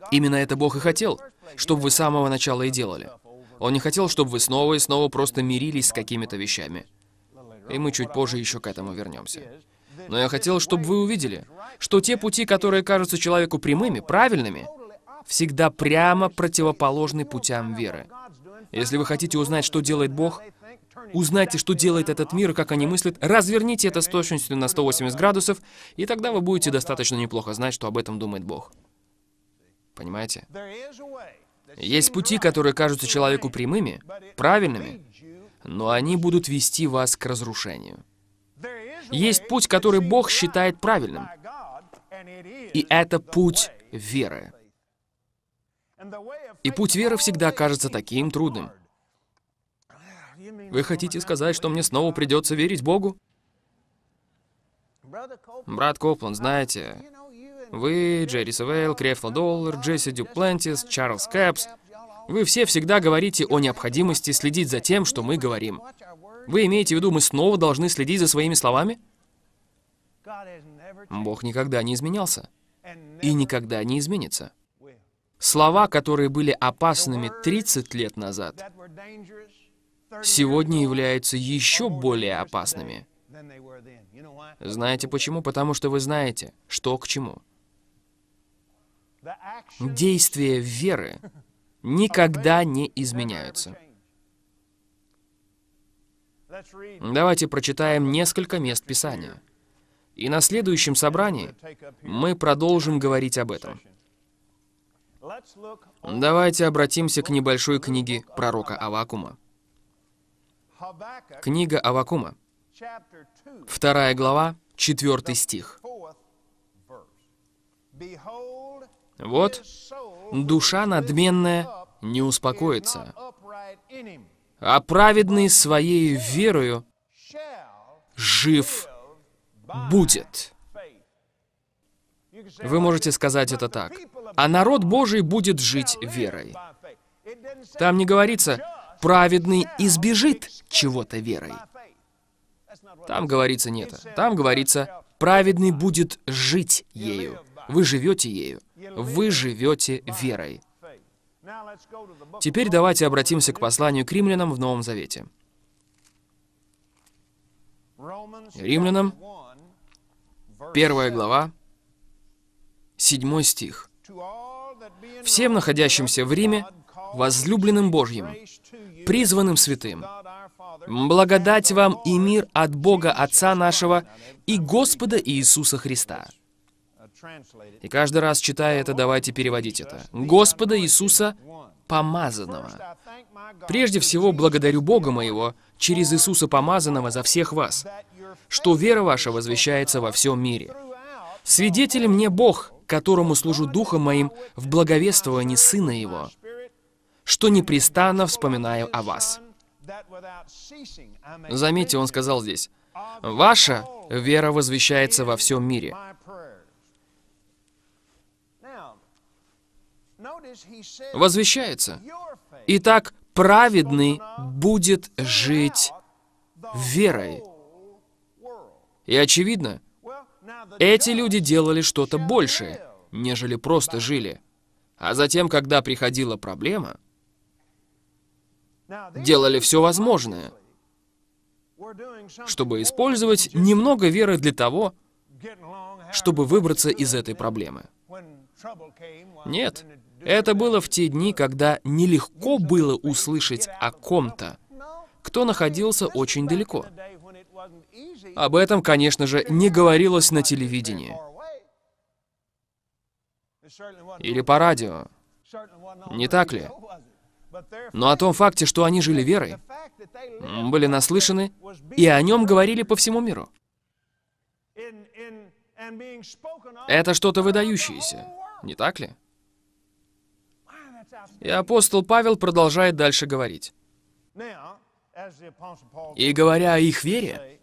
Именно это Бог и хотел, чтобы вы с самого начала и делали. Он не хотел, чтобы вы снова и снова просто мирились с какими-то вещами. И мы чуть позже еще к этому вернемся. Но я хотел, чтобы вы увидели, что те пути, которые кажутся человеку прямыми, правильными, всегда прямо противоположны путям веры. Если вы хотите узнать, что делает Бог, Узнайте, что делает этот мир как они мыслят. Разверните это с точностью на 180 градусов, и тогда вы будете достаточно неплохо знать, что об этом думает Бог. Понимаете? Есть пути, которые кажутся человеку прямыми, правильными, но они будут вести вас к разрушению. Есть путь, который Бог считает правильным, и это путь веры. И путь веры всегда кажется таким трудным. Вы хотите сказать, что мне снова придется верить Богу? Брат Копланд, знаете, вы, Джерри Савейл, Крефла Доллар, Джесси Дюплантис, Чарльз Кэпс, вы все всегда говорите о необходимости следить за тем, что мы говорим. Вы имеете в виду, мы снова должны следить за своими словами? Бог никогда не изменялся и никогда не изменится. Слова, которые были опасными 30 лет назад, сегодня являются еще более опасными. Знаете почему? Потому что вы знаете, что к чему. Действия веры никогда не изменяются. Давайте прочитаем несколько мест Писания. И на следующем собрании мы продолжим говорить об этом. Давайте обратимся к небольшой книге пророка Авакума. Книга Авакума, вторая глава, четвертый стих. «Вот, душа надменная не успокоится, а праведный своей верою жив будет». Вы можете сказать это так. «А народ Божий будет жить верой». Там не говорится праведный избежит чего-то верой. Там говорится не это. Там говорится, праведный будет жить ею. Вы живете ею. Вы живете верой. Теперь давайте обратимся к посланию к римлянам в Новом Завете. Римлянам, первая глава, седьмой стих. «Всем находящимся в Риме, возлюбленным Божьим, призванным святым. Благодать вам и мир от Бога Отца нашего и Господа Иисуса Христа. И каждый раз, читая это, давайте переводить это. Господа Иисуса Помазанного. Прежде всего, благодарю Бога моего через Иисуса Помазанного за всех вас, что вера ваша возвещается во всем мире. Свидетель мне Бог, которому служу духом моим в благовествовании Сына Его, что непрестанно вспоминаю о вас». Заметьте, он сказал здесь, «Ваша вера возвещается во всем мире». Возвещается. Итак, праведный будет жить верой. И очевидно, эти люди делали что-то большее, нежели просто жили. А затем, когда приходила проблема, делали все возможное, чтобы использовать немного веры для того, чтобы выбраться из этой проблемы. Нет, это было в те дни, когда нелегко было услышать о ком-то, кто находился очень далеко. Об этом, конечно же, не говорилось на телевидении или по радио. Не так ли? Но о том факте, что они жили верой, были наслышаны и о нем говорили по всему миру. Это что-то выдающееся, не так ли? И апостол Павел продолжает дальше говорить. И говоря о их вере,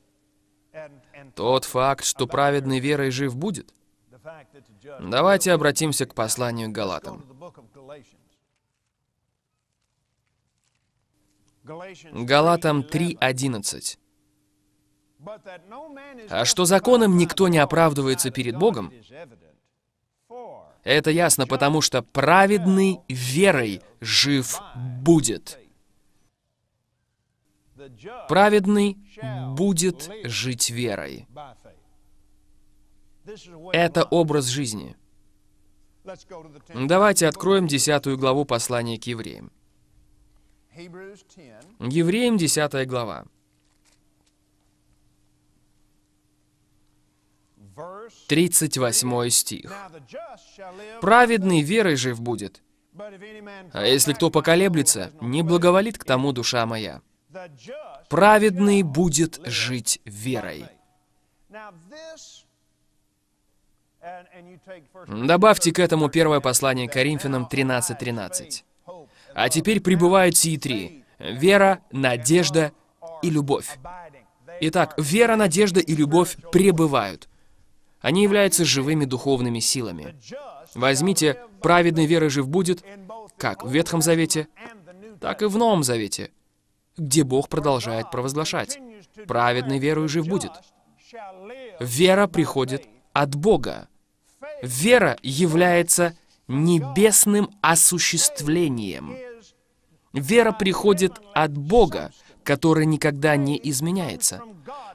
тот факт, что праведный верой жив будет, давайте обратимся к посланию к Галатам. Галатам 3.11. А что законом никто не оправдывается перед Богом, это ясно, потому что праведный верой жив будет. Праведный будет жить верой. Это образ жизни. Давайте откроем 10 главу послания к евреям. Евреям 10 глава. Тридцать восьмой стих. «Праведный верой жив будет, а если кто поколеблется, не благоволит к тому душа моя. Праведный будет жить верой». Добавьте к этому первое послание Коринфянам 13.13. 13. А теперь пребывают сии три. Вера, надежда и любовь. Итак, вера, надежда и любовь пребывают. Они являются живыми духовными силами. Возьмите, праведный верой жив будет, как в Ветхом Завете, так и в Новом Завете, где Бог продолжает провозглашать. Праведный верою жив будет. Вера приходит от Бога. Вера является небесным осуществлением. Вера приходит от Бога, который никогда не изменяется.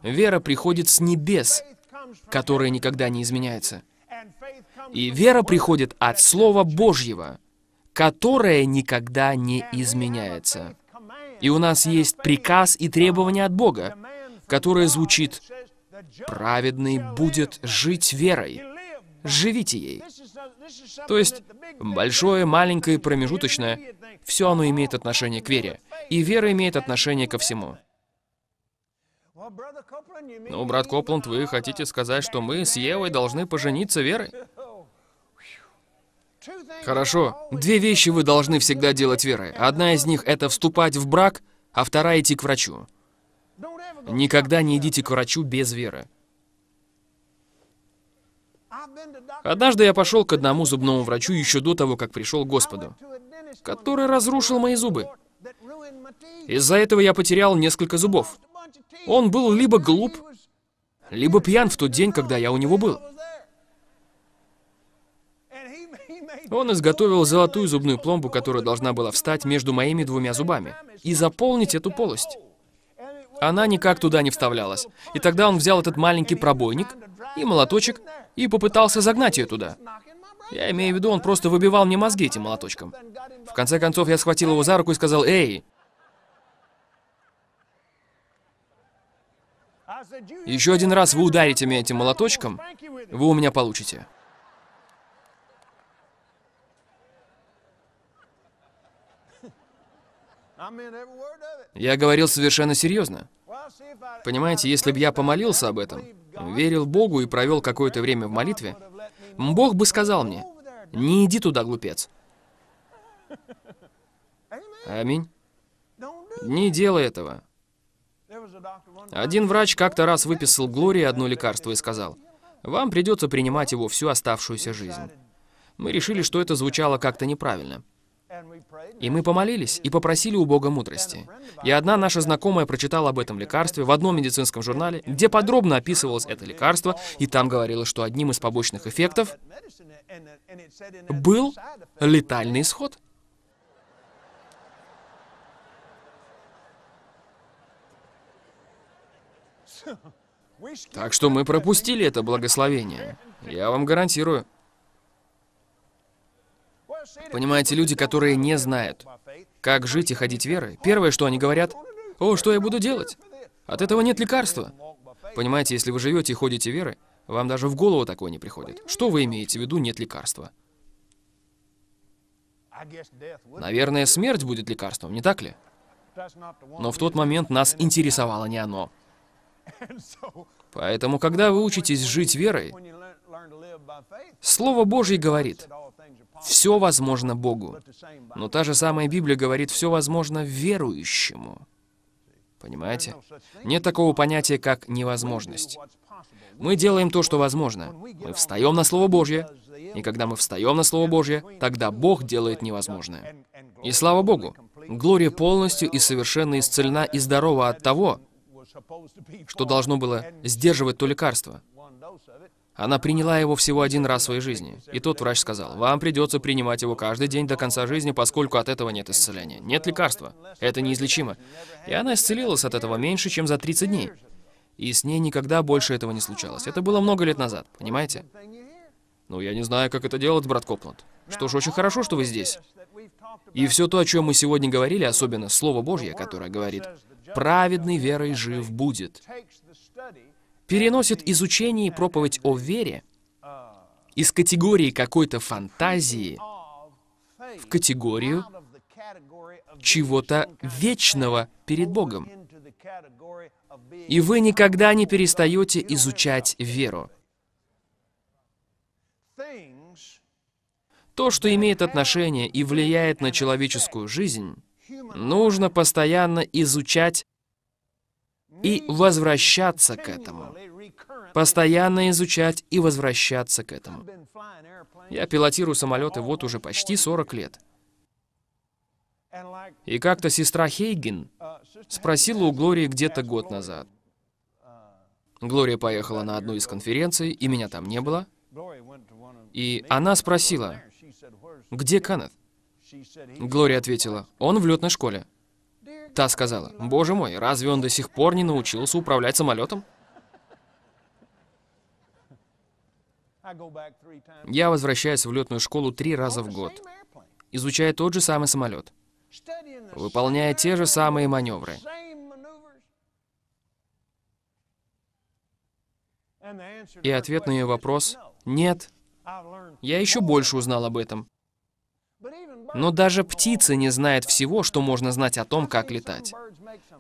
Вера приходит с небес, которая никогда не изменяется. И вера приходит от Слова Божьего, которое никогда не изменяется. И у нас есть приказ и требование от Бога, которое звучит «Праведный будет жить верой». Живите ей. То есть большое, маленькое, промежуточное, все оно имеет отношение к вере. И вера имеет отношение ко всему. Ну, брат Копланд, вы хотите сказать, что мы с Евой должны пожениться верой? Хорошо. Две вещи вы должны всегда делать верой. Одна из них — это вступать в брак, а вторая — идти к врачу. Никогда не идите к врачу без веры. Однажды я пошел к одному зубному врачу еще до того, как пришел к Господу, который разрушил мои зубы. Из-за этого я потерял несколько зубов. Он был либо глуп, либо пьян в тот день, когда я у него был. Он изготовил золотую зубную пломбу, которая должна была встать между моими двумя зубами и заполнить эту полость. Она никак туда не вставлялась. И тогда он взял этот маленький пробойник и молоточек и попытался загнать ее туда. Я имею в виду, он просто выбивал мне мозги этим молоточком. В конце концов, я схватил его за руку и сказал, «Эй!» Еще один раз вы ударите меня этим молоточком, вы у меня получите. Я говорил совершенно серьезно. Понимаете, если бы я помолился об этом, верил Богу и провел какое-то время в молитве, Бог бы сказал мне, не иди туда, глупец. Аминь. Не делай этого. Один врач как-то раз выписал Глории одно лекарство и сказал, «Вам придется принимать его всю оставшуюся жизнь». Мы решили, что это звучало как-то неправильно. И мы помолились и попросили у Бога мудрости. И одна наша знакомая прочитала об этом лекарстве в одном медицинском журнале, где подробно описывалось это лекарство, и там говорилось, что одним из побочных эффектов был летальный исход. Так что мы пропустили это благословение. Я вам гарантирую. Понимаете, люди, которые не знают, как жить и ходить верой, первое, что они говорят, «О, что я буду делать? От этого нет лекарства». Понимаете, если вы живете и ходите верой, вам даже в голову такое не приходит. Что вы имеете в виду «нет лекарства»? Наверное, смерть будет лекарством, не так ли? Но в тот момент нас интересовало не оно. Поэтому, когда вы учитесь жить верой, Слово Божье говорит, все возможно Богу. Но та же самая Библия говорит, все возможно верующему. Понимаете? Нет такого понятия, как невозможность. Мы делаем то, что возможно. Мы встаем на Слово Божье. И когда мы встаем на Слово Божье, тогда Бог делает невозможное. И слава Богу, Глория полностью и совершенно исцелена и здорова от того, что должно было сдерживать то лекарство. Она приняла его всего один раз в своей жизни. И тот врач сказал, вам придется принимать его каждый день до конца жизни, поскольку от этого нет исцеления. Нет лекарства. Это неизлечимо. И она исцелилась от этого меньше, чем за 30 дней. И с ней никогда больше этого не случалось. Это было много лет назад, понимаете? Ну, я не знаю, как это делать, брат Копланд. Что ж, очень хорошо, что вы здесь. И все то, о чем мы сегодня говорили, особенно Слово Божье, которое говорит, «Праведный верой жив будет», переносит изучение и проповедь о вере из категории какой-то фантазии в категорию чего-то вечного перед Богом. И вы никогда не перестаете изучать веру. То, что имеет отношение и влияет на человеческую жизнь, нужно постоянно изучать и возвращаться к этому. Постоянно изучать и возвращаться к этому. Я пилотирую самолеты вот уже почти 40 лет. И как-то сестра Хейгин спросила у Глории где-то год назад. Глория поехала на одну из конференций, и меня там не было. И она спросила, где Канет? Глория ответила, он в летной школе. Та сказала, «Боже мой, разве он до сих пор не научился управлять самолетом?» Я возвращаюсь в летную школу три раза в год, изучая тот же самый самолет, выполняя те же самые маневры. И ответ на ее вопрос — нет. Я еще больше узнал об этом. Но даже птица не знает всего, что можно знать о том, как летать.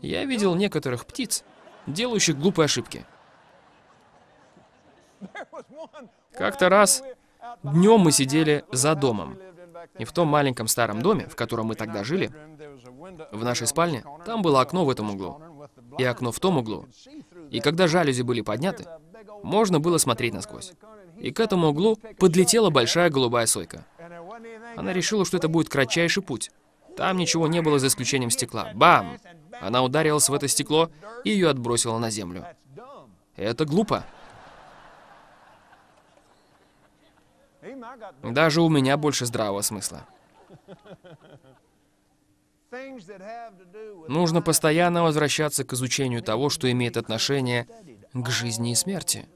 Я видел некоторых птиц, делающих глупые ошибки. Как-то раз днем мы сидели за домом. И в том маленьком старом доме, в котором мы тогда жили, в нашей спальне, там было окно в этом углу и окно в том углу. И когда жалюзи были подняты, можно было смотреть насквозь. И к этому углу подлетела большая голубая сойка. Она решила, что это будет кратчайший путь. Там ничего не было за исключением стекла. Бам! Она ударилась в это стекло и ее отбросила на землю. Это глупо. Даже у меня больше здравого смысла. Нужно постоянно возвращаться к изучению того, что имеет отношение к жизни и смерти.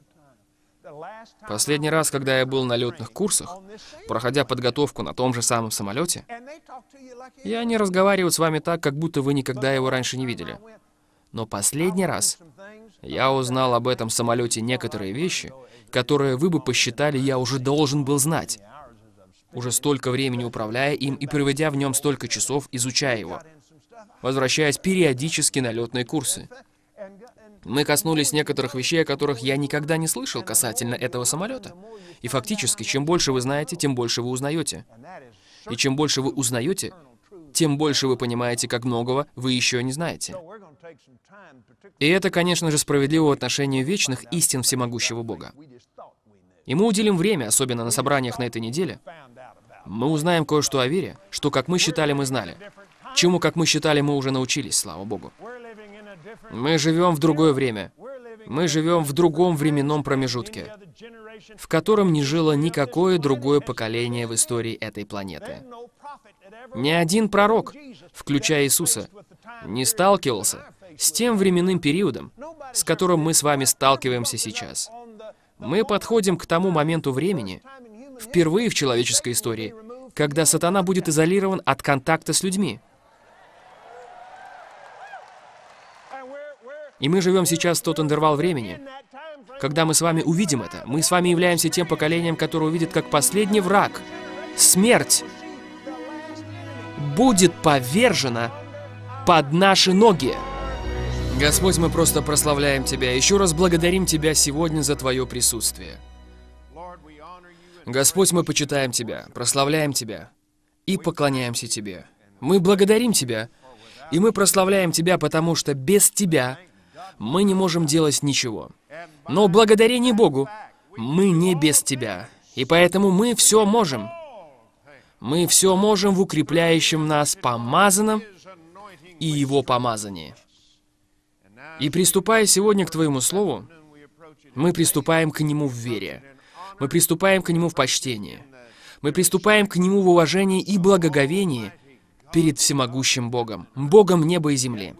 Последний раз, когда я был на летных курсах, проходя подготовку на том же самом самолете, я не разговаривают с вами так, как будто вы никогда его раньше не видели. Но последний раз я узнал об этом самолете некоторые вещи, которые вы бы посчитали, я уже должен был знать, уже столько времени управляя им и проводя в нем столько часов, изучая его, возвращаясь периодически на летные курсы. Мы коснулись некоторых вещей, о которых я никогда не слышал касательно этого самолета. И фактически, чем больше вы знаете, тем больше вы узнаете. И чем больше вы узнаете, тем больше вы понимаете, как многого вы еще не знаете. И это, конечно же, справедливо в отношении вечных истин всемогущего Бога. И мы уделим время, особенно на собраниях на этой неделе. Мы узнаем кое-что о вере, что, как мы считали, мы знали. Чему, как мы считали, мы уже научились, слава Богу. Мы живем в другое время. Мы живем в другом временном промежутке, в котором не жило никакое другое поколение в истории этой планеты. Ни один пророк, включая Иисуса, не сталкивался с тем временным периодом, с которым мы с вами сталкиваемся сейчас. Мы подходим к тому моменту времени, впервые в человеческой истории, когда сатана будет изолирован от контакта с людьми. И мы живем сейчас в тот интервал времени, когда мы с вами увидим это. Мы с вами являемся тем поколением, которое увидит как последний враг. Смерть будет повержена под наши ноги. Господь, мы просто прославляем Тебя. Еще раз благодарим Тебя сегодня за Твое присутствие. Господь, мы почитаем Тебя, прославляем Тебя и поклоняемся Тебе. Мы благодарим Тебя, и мы прославляем Тебя, потому что без Тебя мы не можем делать ничего. Но благодарение Богу, мы не без Тебя. И поэтому мы все можем. Мы все можем в укрепляющем нас помазанном и Его помазании. И приступая сегодня к Твоему Слову, мы приступаем к Нему в вере. Мы приступаем к Нему в почтении. Мы приступаем к Нему в уважении и благоговении перед всемогущим Богом, Богом неба и земли.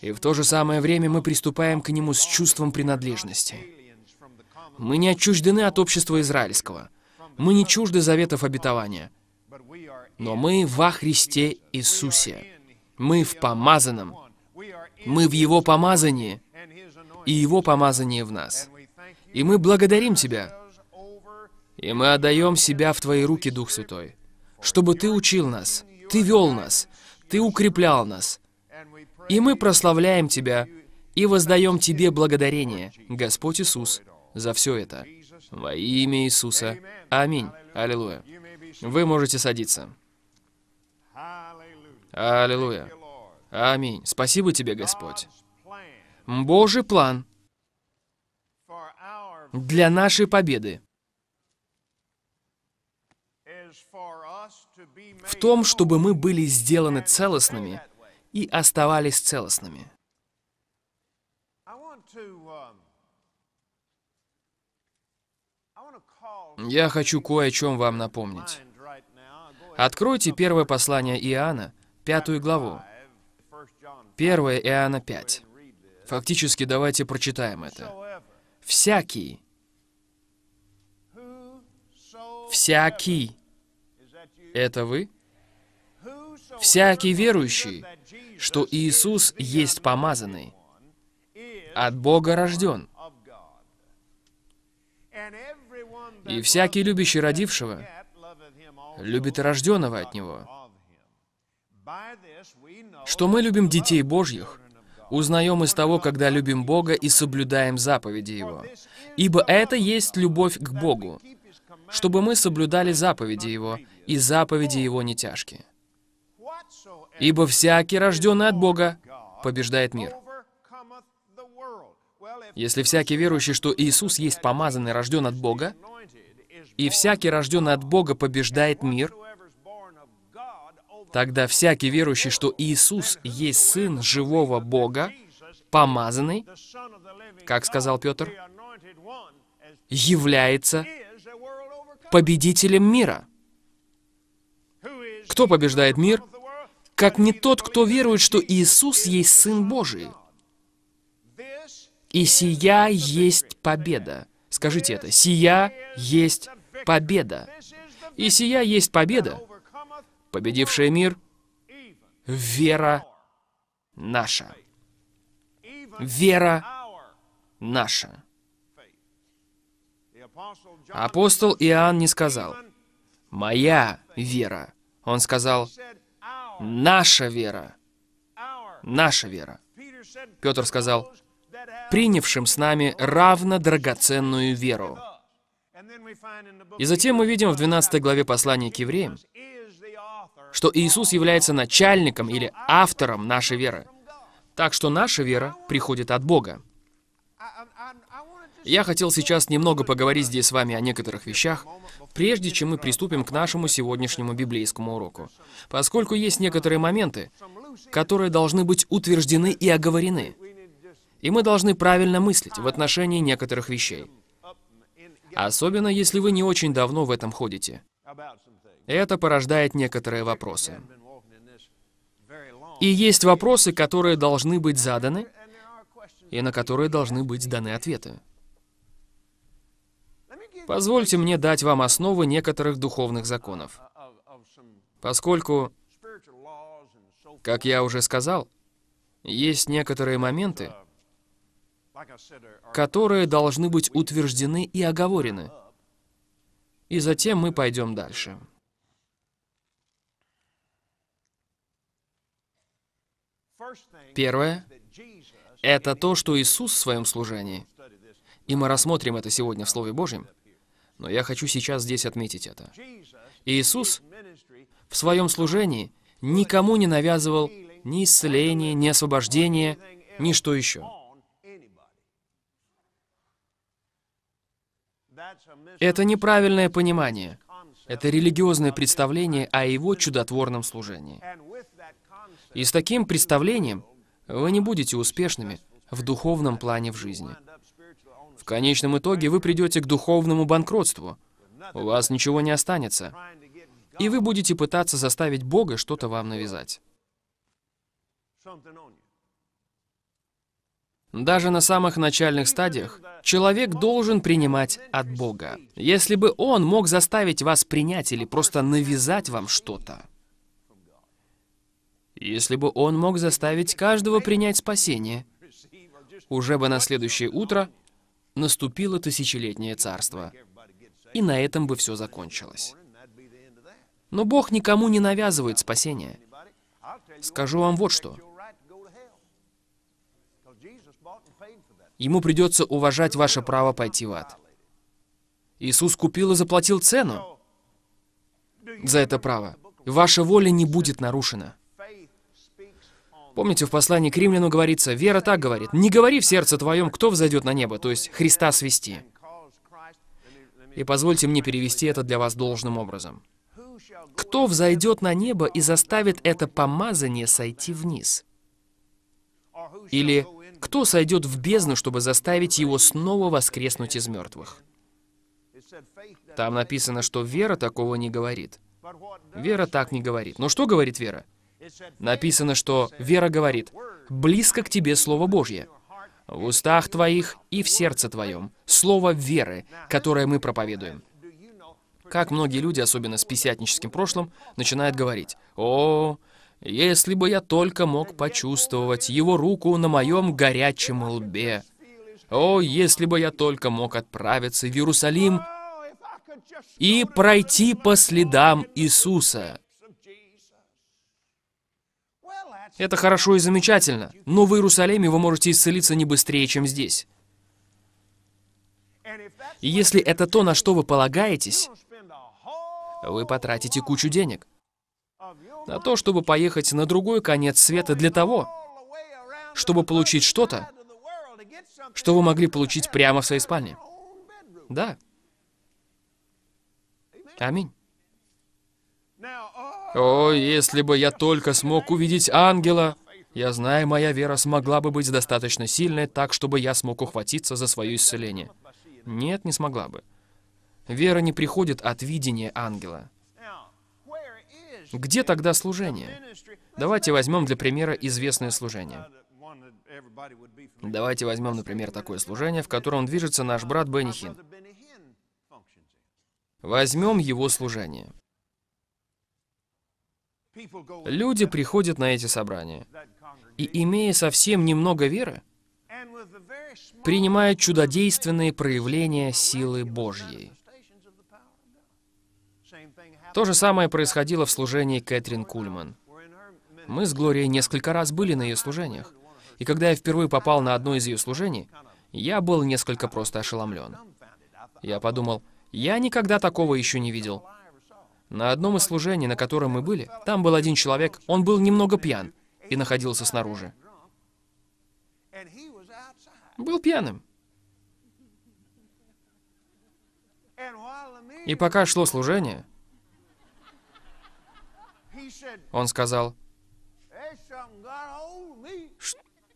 И в то же самое время мы приступаем к нему с чувством принадлежности. Мы не отчуждены от общества израильского. Мы не чужды заветов обетования. Но мы во Христе Иисусе. Мы в помазанном. Мы в Его помазании, и Его помазание в нас. И мы благодарим Тебя. И мы отдаем себя в Твои руки, Дух Святой, чтобы Ты учил нас, Ты вел нас, Ты укреплял нас. И мы прославляем Тебя и воздаем Тебе благодарение, Господь Иисус, за все это. Во имя Иисуса. Аминь. Аллилуйя. Вы можете садиться. Аллилуйя. Аминь. Спасибо Тебе, Господь. Божий план для нашей победы в том, чтобы мы были сделаны целостными и оставались целостными. Um, Я хочу кое о чем вам напомнить. Откройте первое послание Иоанна, пятую главу. 1 Иоанна 5. Фактически, давайте прочитаем это. «Всякий, всякий, это вы? Всякий верующий, что Иисус есть помазанный, от Бога рожден. И всякий, любящий родившего, любит рожденного от Него. Что мы любим детей Божьих, узнаем из того, когда любим Бога и соблюдаем заповеди Его. Ибо это есть любовь к Богу, чтобы мы соблюдали заповеди Его, и заповеди Его не тяжкие. Ибо всякий, рожденный от Бога, побеждает мир. Если всякий верующий, что Иисус есть помазанный, рожден от Бога, и всякий, рожденный от Бога, побеждает мир, тогда всякий верующий, что Иисус есть Сын живого Бога, помазанный, как сказал Петр, является победителем мира. Кто побеждает мир? как не тот, кто верует, что Иисус есть Сын Божий. И сия есть победа. Скажите это. Сия есть победа. И сия есть победа, победившая мир, вера наша. Вера наша. Апостол Иоанн не сказал, «Моя вера». Он сказал, Наша вера. Наша вера. Петр сказал, принявшим с нами равно драгоценную веру. И затем мы видим в 12 главе послания к евреям, что Иисус является начальником или автором нашей веры. Так что наша вера приходит от Бога. Я хотел сейчас немного поговорить здесь с вами о некоторых вещах, прежде чем мы приступим к нашему сегодняшнему библейскому уроку. Поскольку есть некоторые моменты, которые должны быть утверждены и оговорены. И мы должны правильно мыслить в отношении некоторых вещей. Особенно, если вы не очень давно в этом ходите. Это порождает некоторые вопросы. И есть вопросы, которые должны быть заданы, и на которые должны быть даны ответы. Позвольте мне дать вам основы некоторых духовных законов. Поскольку, как я уже сказал, есть некоторые моменты, которые должны быть утверждены и оговорены. И затем мы пойдем дальше. Первое — это то, что Иисус в своем служении, и мы рассмотрим это сегодня в Слове Божьем, но я хочу сейчас здесь отметить это. Иисус в своем служении никому не навязывал ни исцеление, ни освобождение, ни что еще. Это неправильное понимание. Это религиозное представление о его чудотворном служении. И с таким представлением вы не будете успешными в духовном плане в жизни. В конечном итоге вы придете к духовному банкротству. У вас ничего не останется. И вы будете пытаться заставить Бога что-то вам навязать. Даже на самых начальных стадиях человек должен принимать от Бога. Если бы он мог заставить вас принять или просто навязать вам что-то. Если бы он мог заставить каждого принять спасение, уже бы на следующее утро наступило тысячелетнее царство. И на этом бы все закончилось. Но Бог никому не навязывает спасение. Скажу вам вот что. Ему придется уважать ваше право пойти в ад. Иисус купил и заплатил цену за это право. Ваша воля не будет нарушена. Помните, в послании к римляну говорится, вера так говорит, «Не говори в сердце твоем, кто взойдет на небо», то есть Христа свести. И позвольте мне перевести это для вас должным образом. Кто взойдет на небо и заставит это помазание сойти вниз? Или кто сойдет в бездну, чтобы заставить его снова воскреснуть из мертвых? Там написано, что вера такого не говорит. Вера так не говорит. Но что говорит вера? Написано, что вера говорит, «Близко к тебе Слово Божье, в устах твоих и в сердце твоем, слово веры, которое мы проповедуем». Как многие люди, особенно с писятническим прошлым, начинают говорить, «О, если бы я только мог почувствовать его руку на моем горячем лбе! О, если бы я только мог отправиться в Иерусалим и пройти по следам Иисуса!» Это хорошо и замечательно, но в Иерусалиме вы можете исцелиться не быстрее, чем здесь. И если это то, на что вы полагаетесь, вы потратите кучу денег на то, чтобы поехать на другой конец света для того, чтобы получить что-то, что вы могли получить прямо в своей спальне. Да. Аминь. О, если бы я только смог увидеть ангела! Я знаю, моя вера смогла бы быть достаточно сильной, так, чтобы я смог ухватиться за свое исцеление. Нет, не смогла бы. Вера не приходит от видения ангела. Где тогда служение? Давайте возьмем для примера известное служение. Давайте возьмем, например, такое служение, в котором движется наш брат Бенни Хин. Возьмем его служение. Люди приходят на эти собрания и, имея совсем немного веры, принимают чудодейственные проявления силы Божьей. То же самое происходило в служении Кэтрин Кульман. Мы с Глорией несколько раз были на ее служениях, и когда я впервые попал на одно из ее служений, я был несколько просто ошеломлен. Я подумал, я никогда такого еще не видел. На одном из служений, на котором мы были, там был один человек, он был немного пьян и находился снаружи. Был пьяным. И пока шло служение, он сказал,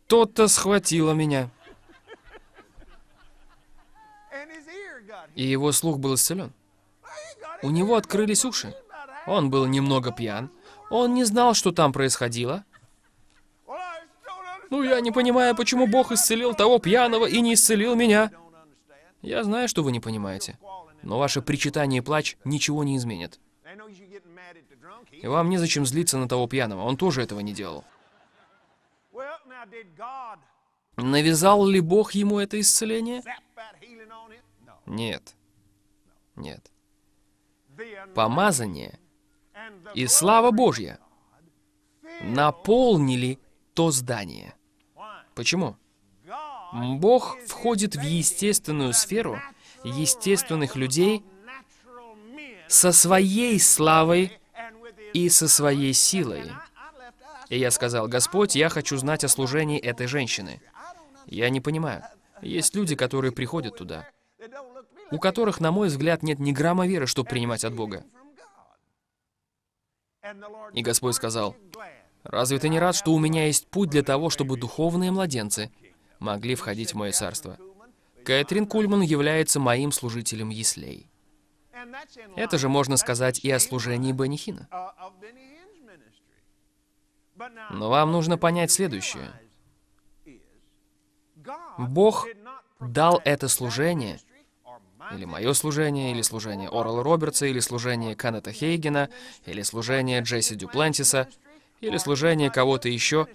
что-то схватило меня. И его слух был исцелен. У него открылись уши. Он был немного пьян. Он не знал, что там происходило. Ну, я не понимаю, почему Бог исцелил того пьяного и не исцелил меня. Я знаю, что вы не понимаете. Но ваше причитание и плач ничего не изменит. И вам незачем злиться на того пьяного. Он тоже этого не делал. Навязал ли Бог ему это исцеление? Нет. Нет помазание и слава Божья наполнили то здание. Почему? Бог входит в естественную сферу естественных людей со своей славой и со своей силой. И я сказал, Господь, я хочу знать о служении этой женщины. Я не понимаю. Есть люди, которые приходят туда у которых, на мой взгляд, нет ни грамма веры, чтобы принимать от Бога. И Господь сказал, «Разве ты не рад, что у меня есть путь для того, чтобы духовные младенцы могли входить в мое царство?» Кэтрин Кульман является моим служителем яслей. Это же можно сказать и о служении Бенихина. Но вам нужно понять следующее. Бог дал это служение или мое служение, или служение Орла Робертса, или служение Канета Хейгена, или служение Джесси Дюплантиса, или служение кого-то еще,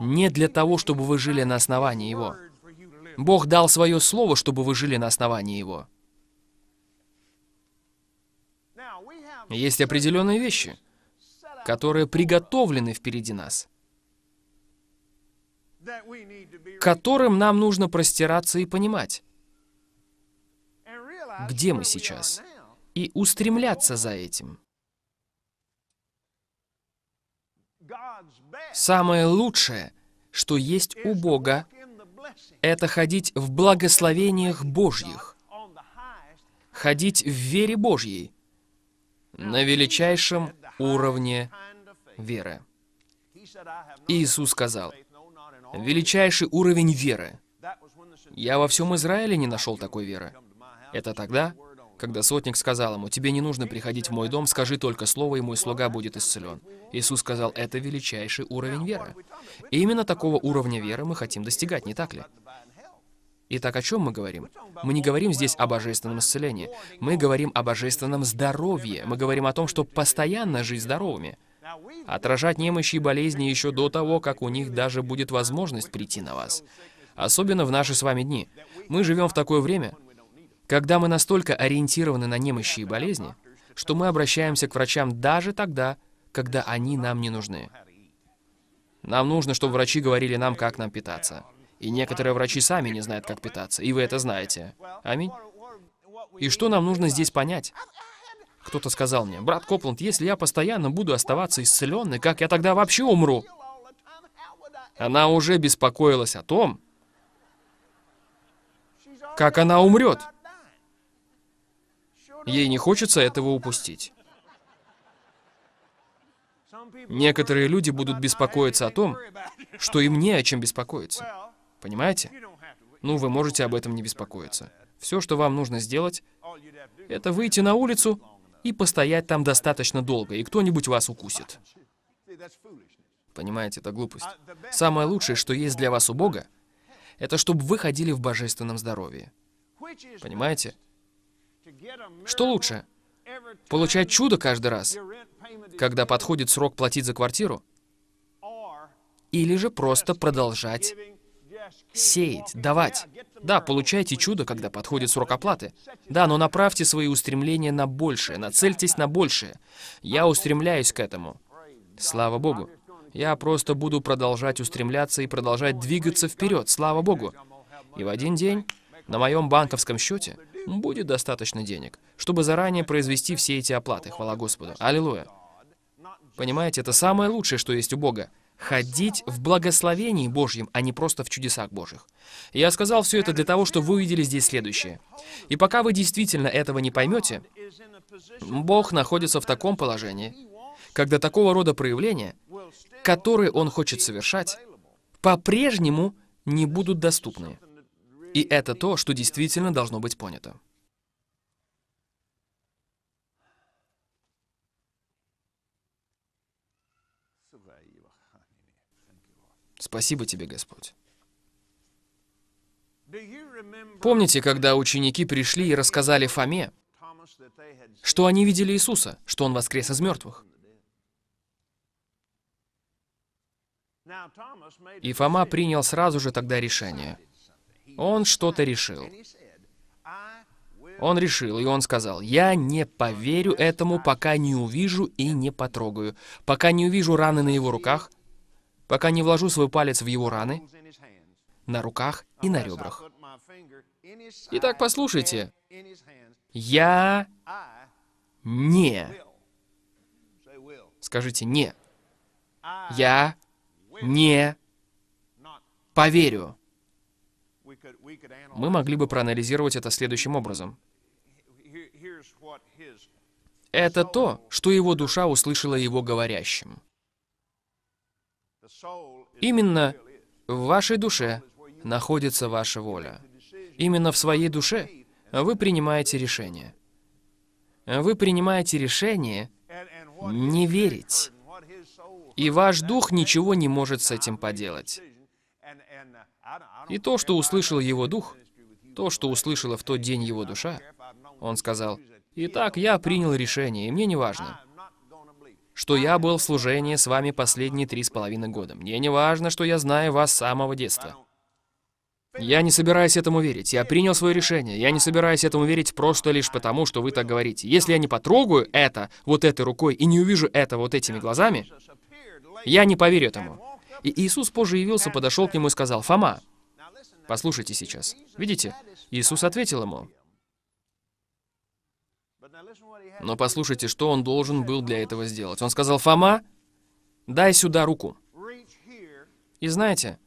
не для того, чтобы вы жили на основании его. Бог дал свое слово, чтобы вы жили на основании его. Есть определенные вещи, которые приготовлены впереди нас, которым нам нужно простираться и понимать где мы сейчас, и устремляться за этим. Самое лучшее, что есть у Бога, это ходить в благословениях Божьих, ходить в вере Божьей, на величайшем уровне веры. Иисус сказал, «Величайший уровень веры. Я во всем Израиле не нашел такой веры». Это тогда, когда сотник сказал ему, «Тебе не нужно приходить в мой дом, скажи только слово, и мой слуга будет исцелен». Иисус сказал, «Это величайший уровень веры». И именно такого уровня веры мы хотим достигать, не так ли? Итак, о чем мы говорим? Мы не говорим здесь о божественном исцелении. Мы говорим о божественном здоровье. Мы говорим о том, чтобы постоянно жить здоровыми. Отражать немощи и болезни еще до того, как у них даже будет возможность прийти на вас. Особенно в наши с вами дни. Мы живем в такое время, когда мы настолько ориентированы на немощи и болезни, что мы обращаемся к врачам даже тогда, когда они нам не нужны. Нам нужно, чтобы врачи говорили нам, как нам питаться. И некоторые врачи сами не знают, как питаться, и вы это знаете. Аминь. И что нам нужно здесь понять? Кто-то сказал мне, брат Копланд, если я постоянно буду оставаться исцеленной, как я тогда вообще умру? Она уже беспокоилась о том, как она умрет. Ей не хочется этого упустить. Некоторые люди будут беспокоиться о том, что им не о чем беспокоиться. Понимаете? Ну, вы можете об этом не беспокоиться. Все, что вам нужно сделать, это выйти на улицу и постоять там достаточно долго, и кто-нибудь вас укусит. Понимаете, это глупость. Самое лучшее, что есть для вас у Бога, это чтобы вы ходили в божественном здоровье. Понимаете? Что лучше? Получать чудо каждый раз, когда подходит срок платить за квартиру? Или же просто продолжать сеять, давать. Да, получайте чудо, когда подходит срок оплаты. Да, но направьте свои устремления на большее, нацельтесь на большее. Я устремляюсь к этому. Слава Богу. Я просто буду продолжать устремляться и продолжать двигаться вперед, слава Богу. И в один день на моем банковском счете будет достаточно денег, чтобы заранее произвести все эти оплаты. Хвала Господу. Аллилуйя. Понимаете, это самое лучшее, что есть у Бога. Ходить в благословении Божьем, а не просто в чудесах Божьих. Я сказал все это для того, чтобы вы увидели здесь следующее. И пока вы действительно этого не поймете, Бог находится в таком положении, когда такого рода проявления, которые Он хочет совершать, по-прежнему не будут доступны. И это то, что действительно должно быть понято. Спасибо тебе, Господь. Помните, когда ученики пришли и рассказали Фоме, что они видели Иисуса, что Он воскрес из мертвых? И Фома принял сразу же тогда решение. Он что-то решил. Он решил, и он сказал, «Я не поверю этому, пока не увижу и не потрогаю, пока не увижу раны на его руках, пока не вложу свой палец в его раны, на руках и на ребрах». Итак, послушайте, я не. Скажите «не». Я не поверю мы могли бы проанализировать это следующим образом. Это то, что его душа услышала его говорящим. Именно в вашей душе находится ваша воля. Именно в своей душе вы принимаете решение. Вы принимаете решение не верить. И ваш дух ничего не может с этим поделать. И то, что услышал его дух, то, что услышала в тот день его душа, он сказал, «Итак, я принял решение, и мне не важно, что я был в служении с вами последние три с половиной года. Мне не важно, что я знаю вас с самого детства. Я не собираюсь этому верить. Я принял свое решение. Я не собираюсь этому верить просто лишь потому, что вы так говорите. Если я не потрогаю это вот этой рукой и не увижу это вот этими глазами, я не поверю этому. И Иисус позже явился, подошел к нему и сказал, «Фома, Послушайте сейчас. Видите? Иисус ответил ему. Но послушайте, что он должен был для этого сделать. Он сказал, «Фома, дай сюда руку». И знаете,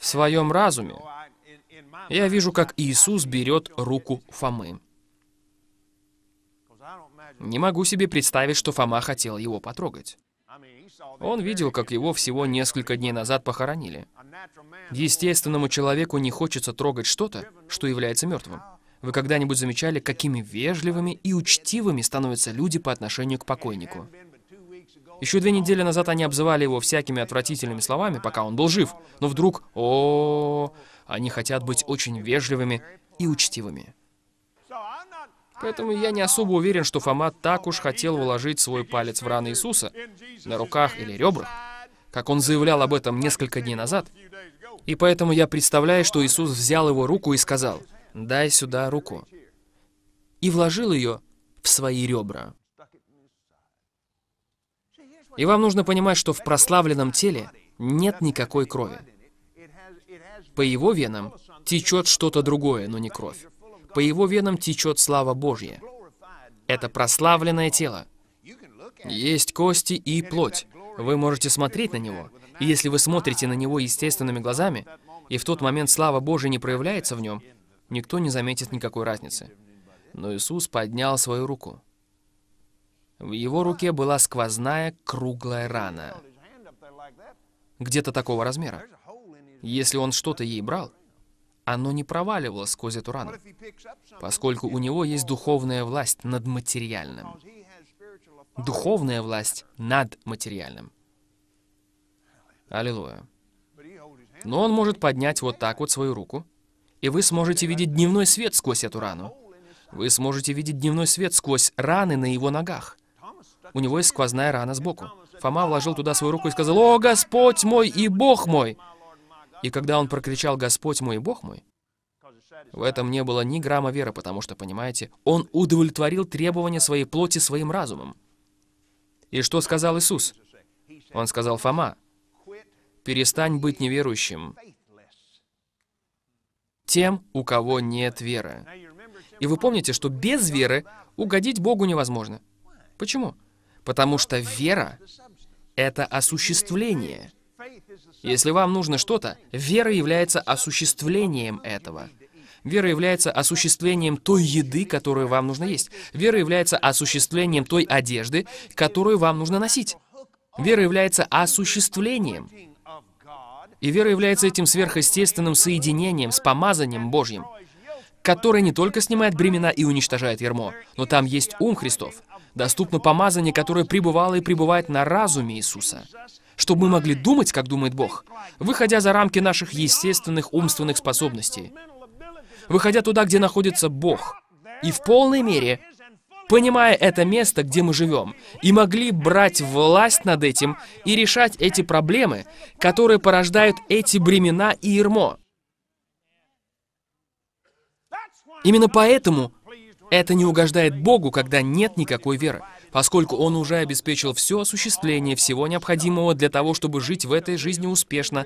в своем разуме я вижу, как Иисус берет руку Фомы. Не могу себе представить, что Фома хотел его потрогать. Он видел, как его всего несколько дней назад похоронили. Естественному человеку не хочется трогать что-то, что является мертвым. Вы когда-нибудь замечали, какими вежливыми и учтивыми становятся люди по отношению к покойнику? Еще две недели назад они обзывали его всякими отвратительными словами, пока он был жив. Но вдруг, о, -о, -о, они хотят быть очень вежливыми и учтивыми. Поэтому я не особо уверен, что Фома так уж хотел вложить свой палец в раны Иисуса, на руках или ребрах, как он заявлял об этом несколько дней назад. И поэтому я представляю, что Иисус взял его руку и сказал, «Дай сюда руку», и вложил ее в свои ребра. И вам нужно понимать, что в прославленном теле нет никакой крови. По его венам течет что-то другое, но не кровь по его венам течет слава Божья. Это прославленное тело. Есть кости и плоть. Вы можете смотреть на него. И если вы смотрите на него естественными глазами, и в тот момент слава Божья не проявляется в нем, никто не заметит никакой разницы. Но Иисус поднял свою руку. В его руке была сквозная круглая рана, где-то такого размера. Если он что-то ей брал, оно не проваливалось сквозь эту рану, поскольку у него есть духовная власть над материальным. Духовная власть над материальным. Аллилуйя. Но он может поднять вот так вот свою руку, и вы сможете видеть дневной свет сквозь эту рану. Вы сможете видеть дневной свет сквозь раны на его ногах. У него есть сквозная рана сбоку. Фома вложил туда свою руку и сказал, «О, Господь мой и Бог мой!» И когда он прокричал «Господь мой и Бог мой», в этом не было ни грамма веры, потому что, понимаете, он удовлетворил требования своей плоти своим разумом. И что сказал Иисус? Он сказал Фома, «Перестань быть неверующим тем, у кого нет веры». И вы помните, что без веры угодить Богу невозможно. Почему? Потому что вера — это осуществление. Если вам нужно что-то, вера является осуществлением этого. Вера является осуществлением той еды, которую вам нужно есть. Вера является осуществлением той одежды, которую вам нужно носить. Вера является осуществлением. И вера является этим сверхъестественным соединением с помазанием Божьим, которое не только снимает бремена и уничтожает ермо, но там есть ум Христов. Доступно помазание, которое пребывало и пребывает на разуме Иисуса чтобы мы могли думать, как думает Бог, выходя за рамки наших естественных умственных способностей, выходя туда, где находится Бог, и в полной мере понимая это место, где мы живем, и могли брать власть над этим и решать эти проблемы, которые порождают эти бремена и ермо. Именно поэтому это не угождает Богу, когда нет никакой веры, поскольку Он уже обеспечил все осуществление всего необходимого для того, чтобы жить в этой жизни успешно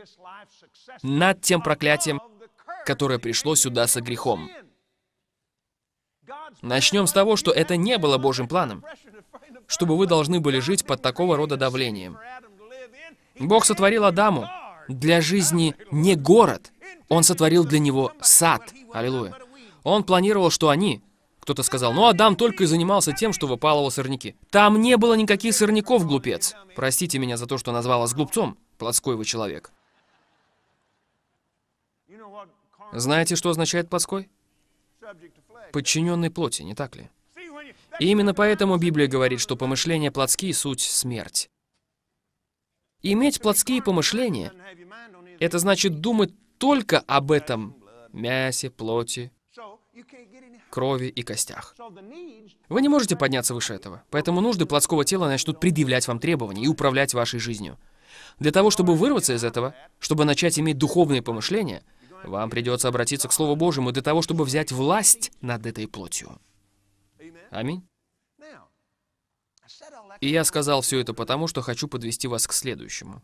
над тем проклятием, которое пришло сюда со грехом. Начнем с того, что это не было Божьим планом, чтобы вы должны были жить под такого рода давлением. Бог сотворил Адаму для жизни не город, Он сотворил для него сад. Аллилуйя. Он планировал, что они, кто-то сказал, ну Адам только и занимался тем, что выпалывал сорняки. Там не было никаких сорняков, глупец. Простите меня за то, что назвал вас глупцом, плотской вы человек. Знаете, что означает плотской? Подчиненный плоти, не так ли? И именно поэтому Библия говорит, что помышления плотские — суть смерть. Иметь плотские помышления — это значит думать только об этом мясе, плоти, крови и костях. Вы не можете подняться выше этого, поэтому нужды плотского тела начнут предъявлять вам требования и управлять вашей жизнью. Для того, чтобы вырваться из этого, чтобы начать иметь духовные помышления, вам придется обратиться к Слову Божьему для того, чтобы взять власть над этой плотью. Аминь. И я сказал все это потому, что хочу подвести вас к следующему.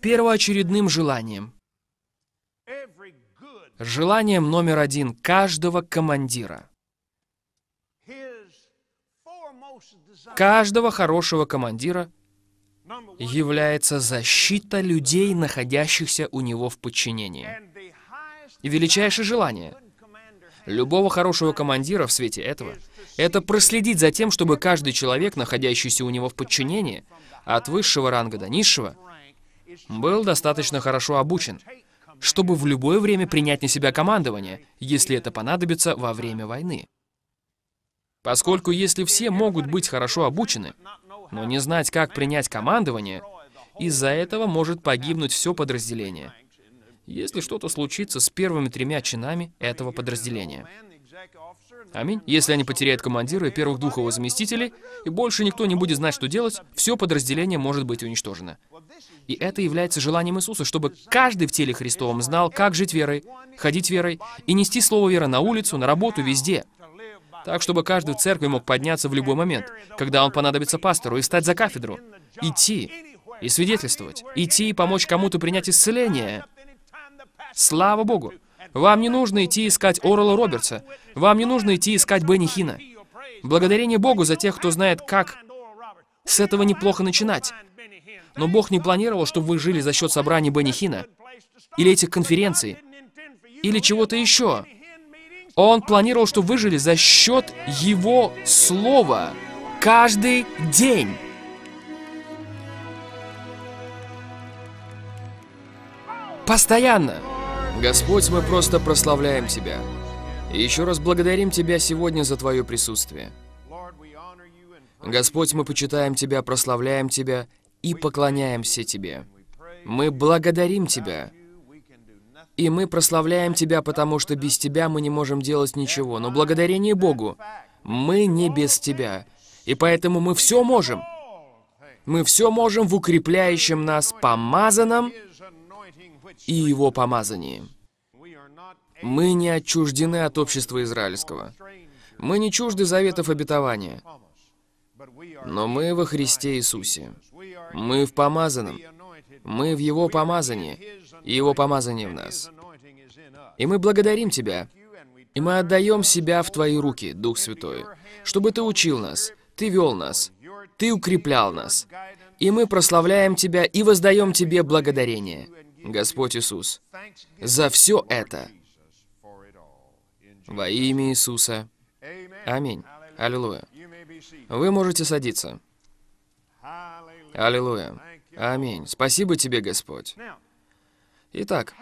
Первоочередным желанием, желанием номер один каждого командира. Каждого хорошего командира является защита людей, находящихся у него в подчинении. И величайшее желание любого хорошего командира в свете этого — это проследить за тем, чтобы каждый человек, находящийся у него в подчинении, от высшего ранга до низшего, был достаточно хорошо обучен, чтобы в любое время принять на себя командование, если это понадобится во время войны. Поскольку если все могут быть хорошо обучены, но не знать, как принять командование, из-за этого может погибнуть все подразделение. Если что-то случится с первыми тремя чинами этого подразделения. Аминь. Если они потеряют командира и первых двух его заместителей, и больше никто не будет знать, что делать, все подразделение может быть уничтожено. И это является желанием Иисуса, чтобы каждый в теле Христовом знал, как жить верой, ходить верой и нести слово веры на улицу, на работу, везде. Так, чтобы каждый в церкви мог подняться в любой момент, когда он понадобится пастору, и встать за кафедру, идти и свидетельствовать, идти и помочь кому-то принять исцеление. Слава Богу! Вам не нужно идти искать Орла Робертса. Вам не нужно идти искать Бенни Хина. Благодарение Богу за тех, кто знает, как с этого неплохо начинать. Но Бог не планировал, чтобы вы жили за счет собраний Бенихина, или этих конференций, или чего-то еще. Он планировал, чтобы вы жили за счет Его Слова каждый день. Постоянно. Господь, мы просто прославляем Тебя. И еще раз благодарим Тебя сегодня за Твое присутствие. Господь, мы почитаем Тебя, прославляем Тебя и поклоняемся Тебе. Мы благодарим Тебя. И мы прославляем Тебя, потому что без Тебя мы не можем делать ничего. Но благодарение Богу, мы не без Тебя. И поэтому мы все можем. Мы все можем в укрепляющем нас помазанном и Его помазании. Мы не отчуждены от общества израильского. Мы не чужды заветов обетования. Но мы во Христе Иисусе. Мы в помазанном. Мы в Его помазании, и Его помазание в нас. И мы благодарим Тебя, и мы отдаем себя в Твои руки, Дух Святой, чтобы Ты учил нас, Ты вел нас, Ты укреплял нас. И мы прославляем Тебя и воздаем Тебе благодарение, Господь Иисус, за все это. Во имя Иисуса. Аминь. Аллилуйя. Вы можете садиться. Аллилуйя. Аминь. Спасибо тебе, Господь. Итак,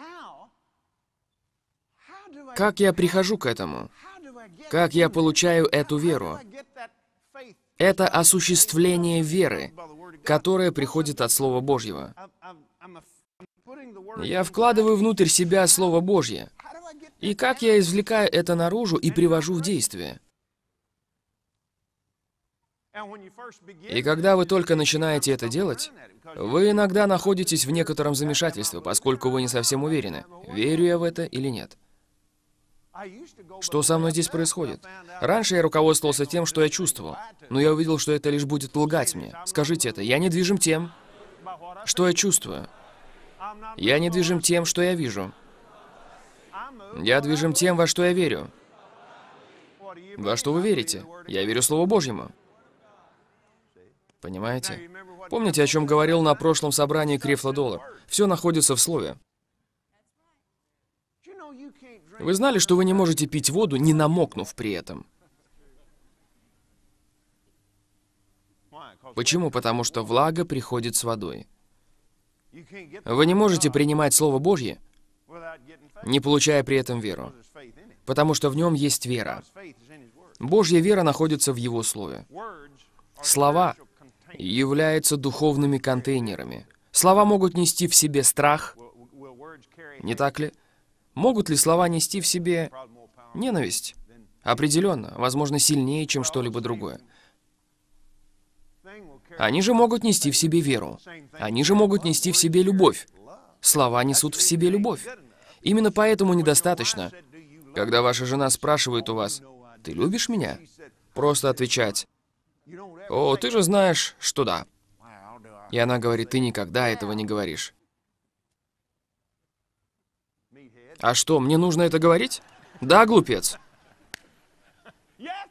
как я прихожу к этому? Как я получаю эту веру? Это осуществление веры, которое приходит от Слова Божьего. Я вкладываю внутрь себя Слово Божье. И как я извлекаю это наружу и привожу в действие? И когда вы только начинаете это делать, вы иногда находитесь в некотором замешательстве, поскольку вы не совсем уверены, верю я в это или нет. Что со мной здесь происходит? Раньше я руководствовался тем, что я чувствовал, но я увидел, что это лишь будет лгать мне. Скажите это, я не движим тем, что я чувствую. Я не движим тем, что я вижу. Я движим тем, во что я верю. Во что вы верите? Я верю Слову Божьему. Понимаете? Помните, о чем говорил на прошлом собрании Крефла Доллар? Все находится в слове. Вы знали, что вы не можете пить воду, не намокнув при этом? Почему? Потому что влага приходит с водой. Вы не можете принимать Слово Божье, не получая при этом веру, потому что в нем есть вера. Божья вера находится в Его Слове. Слова являются духовными контейнерами. Слова могут нести в себе страх, не так ли? Могут ли слова нести в себе ненависть? Определенно, возможно, сильнее, чем что-либо другое. Они же могут нести в себе веру. Они же могут нести в себе любовь. Слова несут в себе любовь. Именно поэтому недостаточно, когда ваша жена спрашивает у вас, «Ты любишь меня?» Просто отвечать, «О, ты же знаешь, что да». И она говорит, «Ты никогда этого не говоришь». «А что, мне нужно это говорить?» «Да, глупец».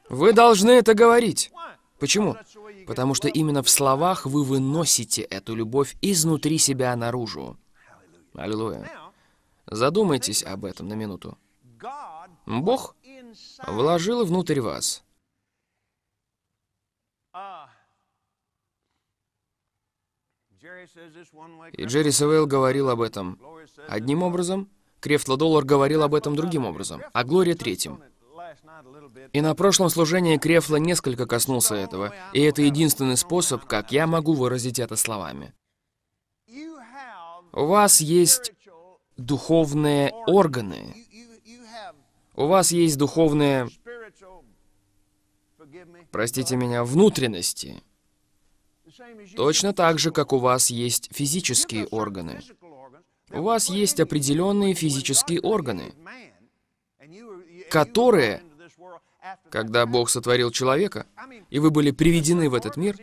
«Вы должны это говорить». Почему? Потому что именно в словах вы выносите эту любовь изнутри себя наружу. Аллилуйя. Задумайтесь об этом на минуту. Бог вложил внутрь вас И Джерри Севейл говорил об этом одним образом, Крефт Ладоллар говорил об этом другим образом, а Глория третьим. И на прошлом служении Крефла несколько коснулся этого, и это единственный способ, как я могу выразить это словами. У вас есть духовные органы. У вас есть духовные, простите меня, внутренности. Точно так же, как у вас есть физические органы. У вас есть определенные физические органы, которые, когда Бог сотворил человека, и вы были приведены в этот мир,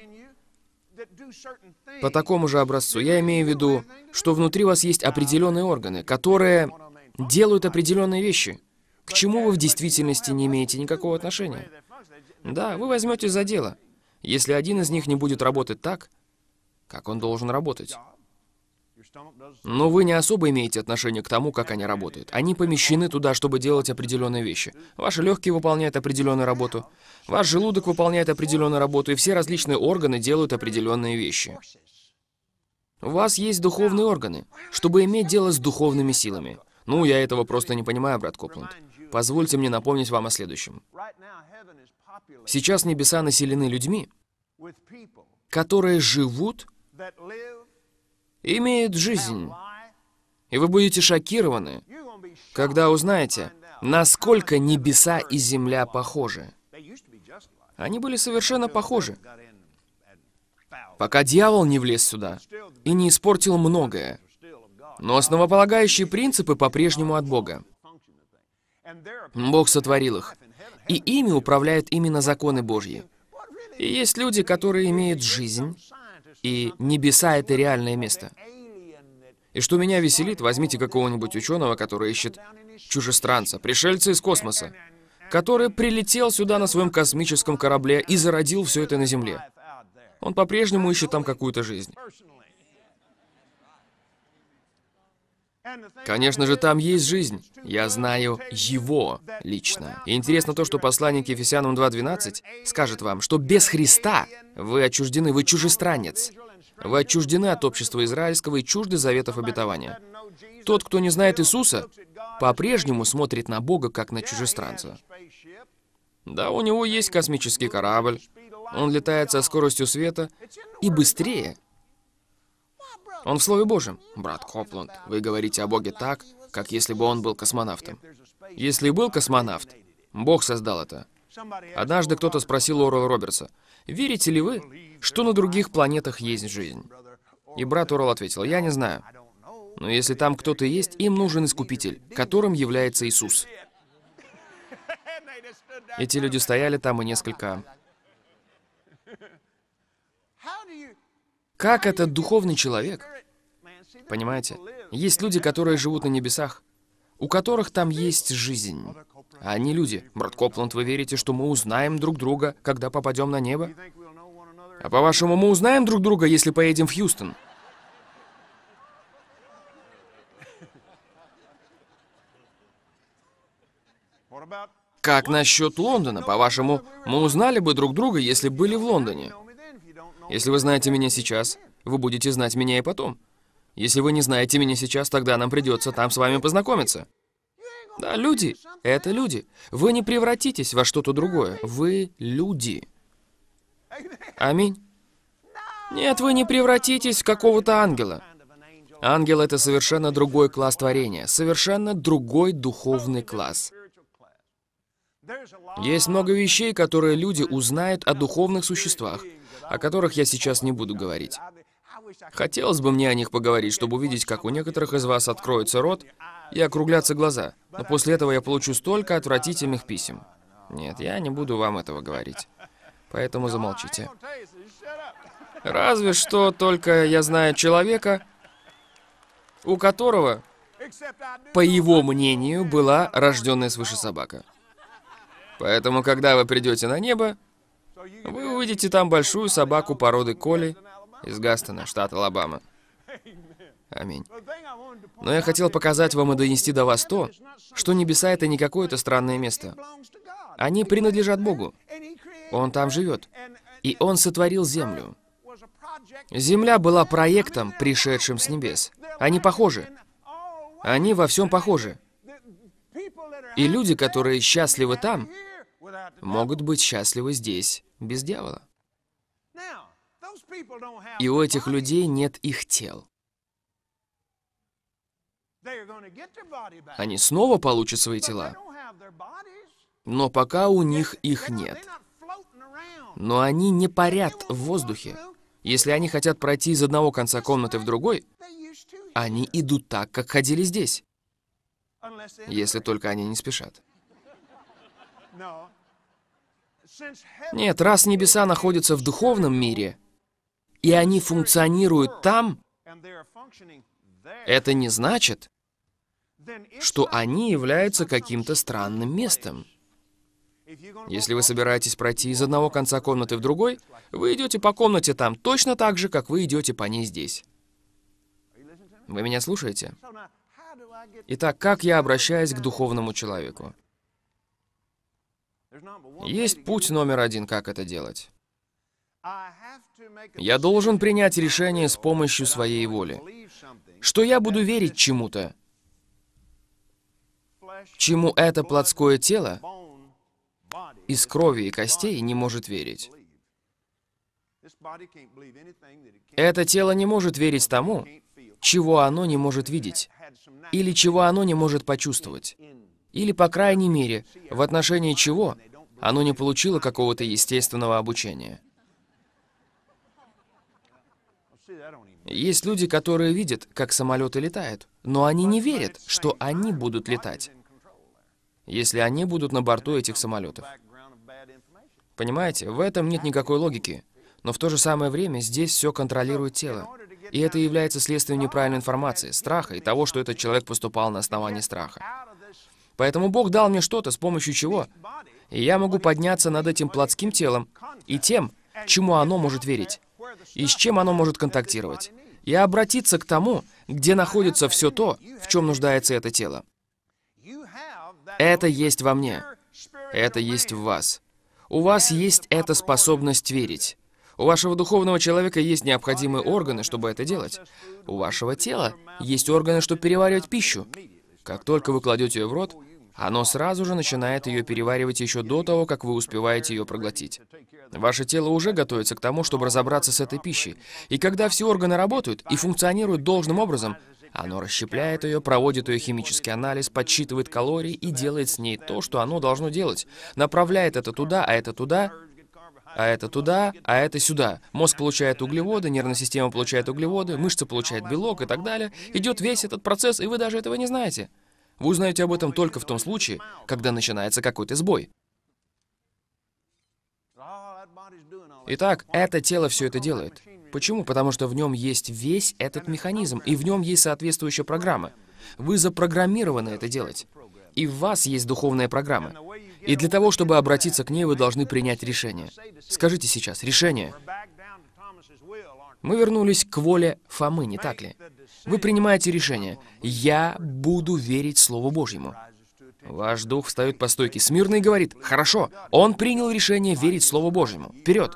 по такому же образцу, я имею в виду, что внутри вас есть определенные органы, которые делают определенные вещи, к чему вы в действительности не имеете никакого отношения. Да, вы возьмете за дело. Если один из них не будет работать так, как он должен работать. Но вы не особо имеете отношение к тому, как они работают. Они помещены туда, чтобы делать определенные вещи. Ваши легкие выполняют определенную работу, ваш желудок выполняет определенную работу, и все различные органы делают определенные вещи. У вас есть духовные органы, чтобы иметь дело с духовными силами. Ну, я этого просто не понимаю, брат Копланд. Позвольте мне напомнить вам о следующем. Сейчас небеса населены людьми, которые живут, имеют жизнь. И вы будете шокированы, когда узнаете, насколько небеса и земля похожи. Они были совершенно похожи, пока дьявол не влез сюда и не испортил многое. Но основополагающие принципы по-прежнему от Бога. Бог сотворил их. И ими управляют именно законы Божьи. И есть люди, которые имеют жизнь, и небеса — это реальное место. И что меня веселит, возьмите какого-нибудь ученого, который ищет чужестранца, пришельца из космоса, который прилетел сюда на своем космическом корабле и зародил все это на Земле. Он по-прежнему ищет там какую-то жизнь. Конечно же, там есть жизнь. Я знаю его лично. И интересно то, что посланник Ефесянам 2.12 скажет вам, что без Христа вы отчуждены, вы чужестранец. Вы отчуждены от общества израильского и чужды заветов обетования. Тот, кто не знает Иисуса, по-прежнему смотрит на Бога, как на чужестранца. Да, у него есть космический корабль, он летает со скоростью света и быстрее, он в Слове Божьем. Брат Копланд, вы говорите о Боге так, как если бы он был космонавтом. Если был космонавт, Бог создал это. Однажды кто-то спросил Орла Робертса, «Верите ли вы, что на других планетах есть жизнь?» И брат Орл ответил, «Я не знаю. Но если там кто-то есть, им нужен Искупитель, которым является Иисус». Эти люди стояли там и несколько Как этот духовный человек? Понимаете? Есть люди, которые живут на небесах, у которых там есть жизнь. А они люди. Брат Копланд, вы верите, что мы узнаем друг друга, когда попадем на небо? А по-вашему, мы узнаем друг друга, если поедем в Хьюстон? Как насчет Лондона? По-вашему, мы узнали бы друг друга, если были в Лондоне? Если вы знаете меня сейчас, вы будете знать меня и потом. Если вы не знаете меня сейчас, тогда нам придется там с вами познакомиться. Да, люди. Это люди. Вы не превратитесь во что-то другое. Вы люди. Аминь. Нет, вы не превратитесь в какого-то ангела. Ангел — это совершенно другой класс творения, совершенно другой духовный класс. Есть много вещей, которые люди узнают о духовных существах, о которых я сейчас не буду говорить. Хотелось бы мне о них поговорить, чтобы увидеть, как у некоторых из вас откроется рот и округлятся глаза, но после этого я получу столько отвратительных писем. Нет, я не буду вам этого говорить, поэтому замолчите. Разве что только я знаю человека, у которого, по его мнению, была рожденная свыше собака. Поэтому, когда вы придете на небо, вы увидите там большую собаку породы Коли из Гастона, штат Алабама. Аминь. Но я хотел показать вам и донести до вас то, что небеса — это не какое-то странное место. Они принадлежат Богу. Он там живет. И Он сотворил землю. Земля была проектом, пришедшим с небес. Они похожи. Они во всем похожи. И люди, которые счастливы там, могут быть счастливы здесь, без дьявола. И у этих людей нет их тел. Они снова получат свои тела, но пока у них их нет. Но они не парят в воздухе. Если они хотят пройти из одного конца комнаты в другой, они идут так, как ходили здесь. Если только они не спешат. Нет, раз небеса находятся в духовном мире, и они функционируют там, это не значит, что они являются каким-то странным местом. Если вы собираетесь пройти из одного конца комнаты в другой, вы идете по комнате там точно так же, как вы идете по ней здесь. Вы меня слушаете? Итак, как я обращаюсь к духовному человеку? Есть путь номер один, как это делать. Я должен принять решение с помощью своей воли, что я буду верить чему-то, чему это плотское тело из крови и костей не может верить. Это тело не может верить тому, чего оно не может видеть, или чего оно не может почувствовать. Или, по крайней мере, в отношении чего оно не получило какого-то естественного обучения. Есть люди, которые видят, как самолеты летают, но они не верят, что они будут летать, если они будут на борту этих самолетов. Понимаете, в этом нет никакой логики, но в то же самое время здесь все контролирует тело. И это является следствием неправильной информации, страха и того, что этот человек поступал на основании страха. Поэтому Бог дал мне что-то, с помощью чего я могу подняться над этим плотским телом и тем, чему оно может верить, и с чем оно может контактировать, и обратиться к тому, где находится все то, в чем нуждается это тело. Это есть во мне. Это есть в вас. У вас есть эта способность верить. У вашего духовного человека есть необходимые органы, чтобы это делать. У вашего тела есть органы, чтобы переваривать пищу. Как только вы кладете ее в рот, оно сразу же начинает ее переваривать еще до того, как вы успеваете ее проглотить. Ваше тело уже готовится к тому, чтобы разобраться с этой пищей. И когда все органы работают и функционируют должным образом, оно расщепляет ее, проводит ее химический анализ, подсчитывает калории и делает с ней то, что оно должно делать. Направляет это туда, а это туда, а это туда, а это сюда. Мозг получает углеводы, нервная система получает углеводы, мышцы получают белок и так далее. Идет весь этот процесс, и вы даже этого не знаете. Вы узнаете об этом только в том случае, когда начинается какой-то сбой. Итак, это тело все это делает. Почему? Потому что в нем есть весь этот механизм, и в нем есть соответствующая программа. Вы запрограммированы это делать. И в вас есть духовная программа. И для того, чтобы обратиться к ней, вы должны принять решение. Скажите сейчас, решение. Мы вернулись к воле Фомы, не так ли? Вы принимаете решение. Я буду верить Слову Божьему. Ваш дух встает по стойке смирно и говорит, «Хорошо, он принял решение верить Слову Божьему. Вперед!»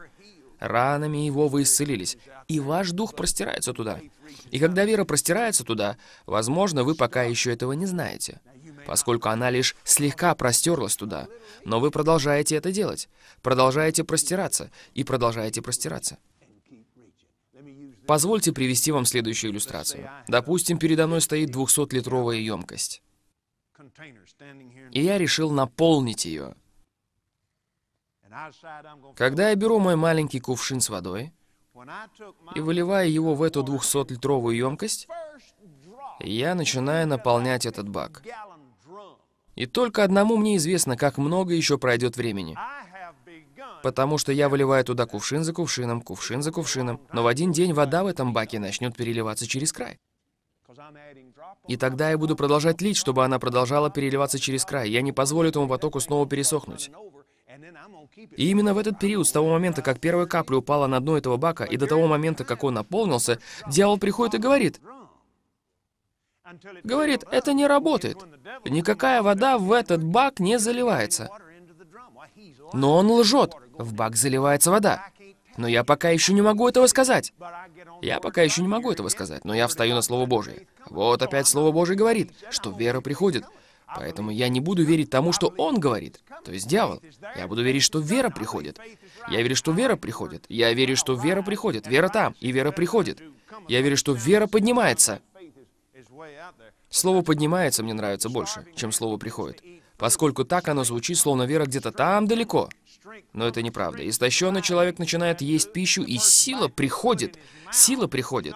Ранами его вы исцелились, и ваш дух простирается туда. И когда вера простирается туда, возможно, вы пока еще этого не знаете, поскольку она лишь слегка простерлась туда. Но вы продолжаете это делать, продолжаете простираться и продолжаете простираться. Позвольте привести вам следующую иллюстрацию. Допустим, передо мной стоит 200-литровая емкость. И я решил наполнить ее. Когда я беру мой маленький кувшин с водой и выливаю его в эту 200-литровую емкость, я начинаю наполнять этот бак. И только одному мне известно, как много еще пройдет времени. Потому что я выливаю туда кувшин за кувшином, кувшин за кувшином, но в один день вода в этом баке начнет переливаться через край. И тогда я буду продолжать лить, чтобы она продолжала переливаться через край. Я не позволю этому потоку снова пересохнуть. И именно в этот период, с того момента, как первая капля упала на дно этого бака, и до того момента, как он наполнился, дьявол приходит и говорит, говорит, это не работает. Никакая вода в этот бак не заливается. Но он лжет. В бак заливается вода. Но я пока еще не могу этого сказать. Я пока еще не могу этого сказать, но я встаю на Слово Божие. Вот опять Слово Божие говорит, что вера приходит. Поэтому я не буду верить тому, что он говорит, то есть дьявол. Я буду верить, что вера приходит. Я верю, что вера приходит. Я верю, что вера приходит. Вера там, и вера приходит. Я верю, что вера поднимается. Слово «поднимается» мне нравится больше, чем слово «приходит», поскольку так оно звучит, словно вера где-то там далеко. Но это неправда. Истощенный человек начинает есть пищу, и сила приходит. Сила приходит.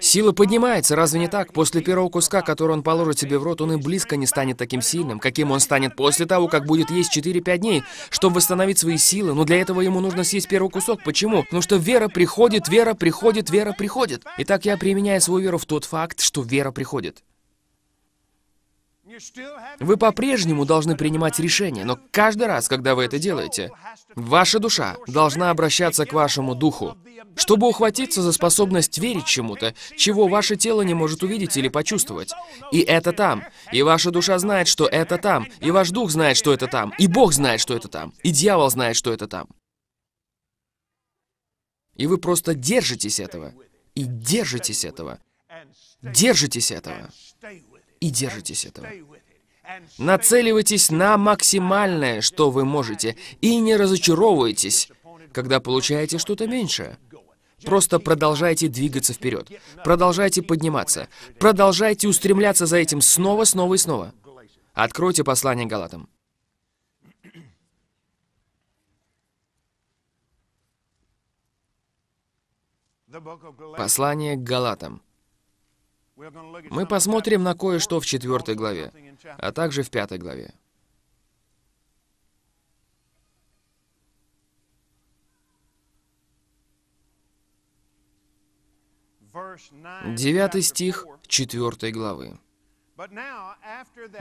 Сила поднимается, разве не так? После первого куска, который он положит себе в рот, он и близко не станет таким сильным, каким он станет после того, как будет есть 4-5 дней, чтобы восстановить свои силы. Но для этого ему нужно съесть первый кусок. Почему? Потому что вера приходит, вера приходит, вера приходит. Итак, я применяю свою веру в тот факт, что вера приходит. Вы по-прежнему должны принимать решения, но каждый раз, когда вы это делаете, ваша душа должна обращаться к вашему духу, чтобы ухватиться за способность верить чему-то, чего ваше тело не может увидеть или почувствовать. И это там. И ваша душа знает, что это там. И ваш дух знает, что это там. И Бог знает, что это там. И дьявол знает, что это там. И вы просто держитесь этого. И держитесь этого. Держитесь этого и держитесь этого. Нацеливайтесь на максимальное, что вы можете, и не разочаровывайтесь, когда получаете что-то меньшее. Просто продолжайте двигаться вперед, продолжайте подниматься, продолжайте устремляться за этим снова, снова и снова. Откройте послание Галатам. Послание к Галатам. Мы посмотрим на кое-что в 4 главе, а также в 5 главе. Девятый стих 4 главы.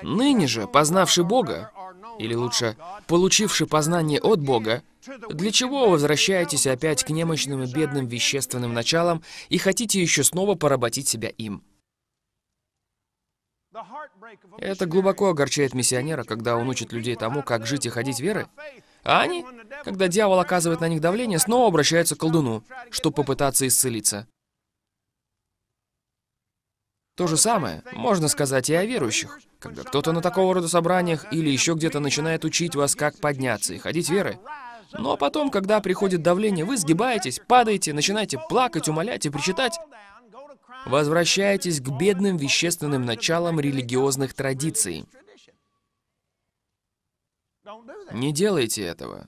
«Ныне же, познавши Бога, или лучше, получивши познание от Бога, для чего вы возвращаетесь опять к немощным и бедным вещественным началам и хотите еще снова поработить себя им?» Это глубоко огорчает миссионера, когда он учит людей тому, как жить и ходить верой. А они, когда дьявол оказывает на них давление, снова обращаются к колдуну, чтобы попытаться исцелиться. То же самое можно сказать и о верующих. Когда кто-то на такого рода собраниях или еще где-то начинает учить вас, как подняться и ходить верой, но потом, когда приходит давление, вы сгибаетесь, падаете, начинаете плакать, умолять и причитать, возвращаетесь к бедным вещественным началам религиозных традиций. Не делайте этого.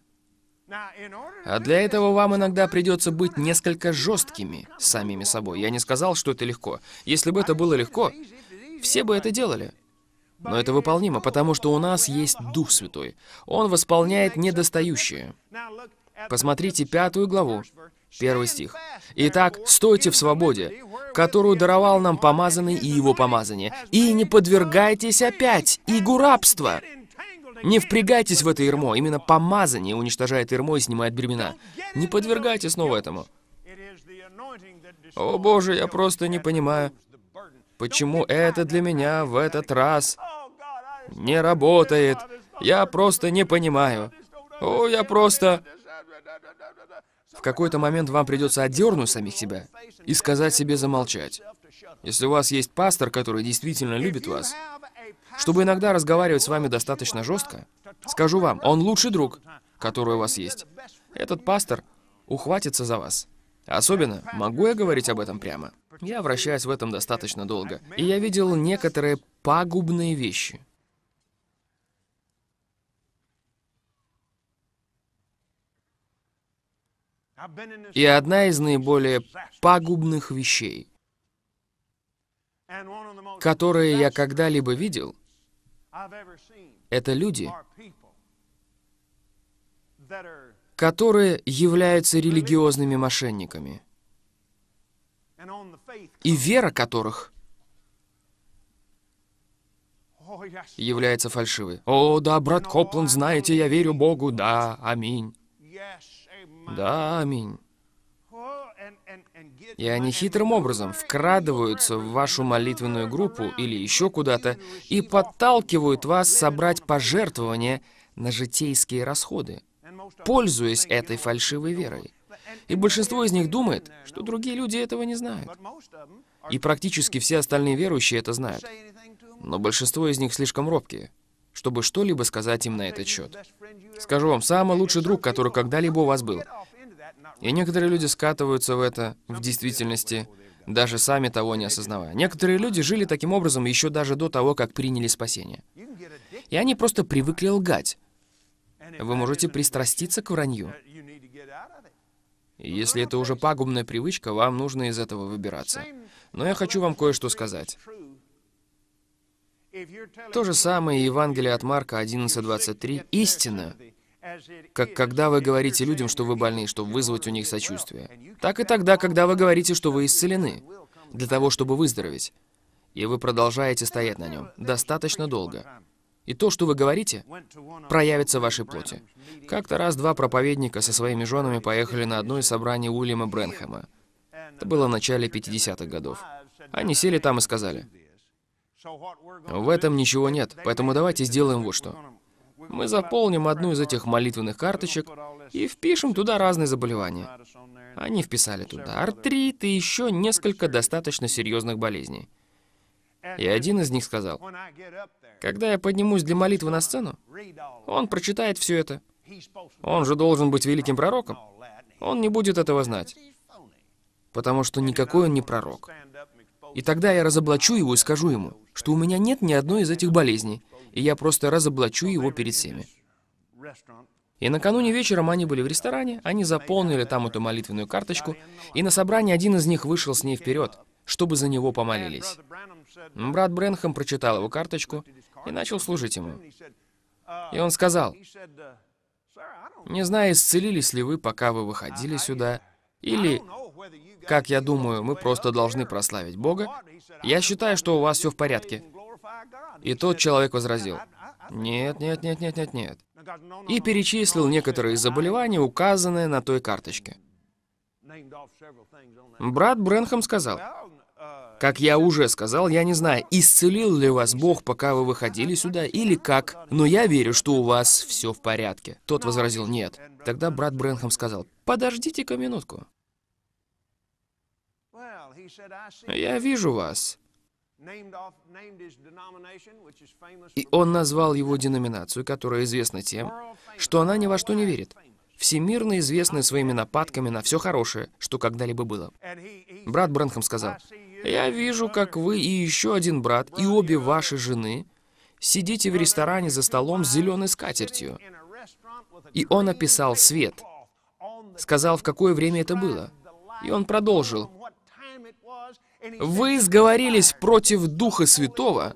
А для этого вам иногда придется быть несколько жесткими с самими собой. Я не сказал, что это легко. Если бы это было легко, все бы это делали. Но это выполнимо, потому что у нас есть Дух Святой. Он восполняет недостающее. Посмотрите пятую главу, Первый стих. «Итак, стойте в свободе, которую даровал нам помазанный и его помазание, и не подвергайтесь опять игу рабства». Не впрягайтесь в это ермо. Именно помазание уничтожает ермо и снимает бремена. Не подвергайте снова этому. О боже, я просто не понимаю, почему это для меня в этот раз не работает. Я просто не понимаю. О, я просто... В какой-то момент вам придется отдернуть самих себя и сказать себе замолчать. Если у вас есть пастор, который действительно любит вас, чтобы иногда разговаривать с вами достаточно жестко, скажу вам, он лучший друг, который у вас есть. Этот пастор ухватится за вас. Особенно, могу я говорить об этом прямо? Я вращаюсь в этом достаточно долго, и я видел некоторые пагубные вещи. и одна из наиболее пагубных вещей, которые я когда-либо видел, это люди, которые являются религиозными мошенниками, и вера которых является фальшивой. «О, да, брат Копланд, знаете, я верю Богу, да, аминь». Да, аминь. И они хитрым образом вкрадываются в вашу молитвенную группу или еще куда-то и подталкивают вас собрать пожертвования на житейские расходы, пользуясь этой фальшивой верой. И большинство из них думает, uh, что другие люди этого не знают. И практически все остальные верующие это знают. Но большинство из них слишком робкие чтобы что-либо сказать им на этот счет. Скажу вам, самый лучший друг, который когда-либо у вас был. И некоторые люди скатываются в это, в действительности, даже сами того не осознавая. Некоторые люди жили таким образом еще даже до того, как приняли спасение. И они просто привыкли лгать. Вы можете пристраститься к вранью. если это уже пагубная привычка, вам нужно из этого выбираться. Но я хочу вам кое-что сказать. То же самое Евангелие от Марка 11.23 «Истина, как когда вы говорите людям, что вы больны, чтобы вызвать у них сочувствие, так и тогда, когда вы говорите, что вы исцелены, для того, чтобы выздороветь, и вы продолжаете стоять на нем достаточно долго. И то, что вы говорите, проявится в вашей плоти. Как-то раз два проповедника со своими женами поехали на одно из собраний Уильяма Бренхэма. Это было в начале 50-х годов. Они сели там и сказали, в этом ничего нет, поэтому давайте сделаем вот что. Мы заполним одну из этих молитвенных карточек и впишем туда разные заболевания. Они вписали туда артрит и еще несколько достаточно серьезных болезней. И один из них сказал, «Когда я поднимусь для молитвы на сцену, он прочитает все это. Он же должен быть великим пророком. Он не будет этого знать, потому что никакой он не пророк. И тогда я разоблачу его и скажу ему, что у меня нет ни одной из этих болезней, и я просто разоблачу его перед всеми. И накануне вечером они были в ресторане, они заполнили там эту молитвенную карточку, и на собрании один из них вышел с ней вперед, чтобы за него помолились. Брат Бренхэм прочитал его карточку и начал служить ему. И он сказал, «Не знаю, исцелились ли вы, пока вы выходили сюда, или как я думаю, мы просто должны прославить Бога. Я считаю, что у вас все в порядке. И тот человек возразил, нет, нет, нет, нет, нет, нет. И перечислил некоторые заболевания, указанные на той карточке. Брат Бренхам сказал, как я уже сказал, я не знаю, исцелил ли вас Бог, пока вы выходили сюда, или как, но я верю, что у вас все в порядке. Тот возразил, нет. Тогда брат Бренхам сказал, подождите-ка минутку. «Я вижу вас». И он назвал его деноминацию, которая известна тем, что она ни во что не верит. Всемирно известны своими нападками на все хорошее, что когда-либо было. Брат Брэнхэм сказал, «Я вижу, как вы и еще один брат, и обе ваши жены сидите в ресторане за столом с зеленой скатертью». И он описал свет, сказал, в какое время это было. И он продолжил, вы сговорились против Духа Святого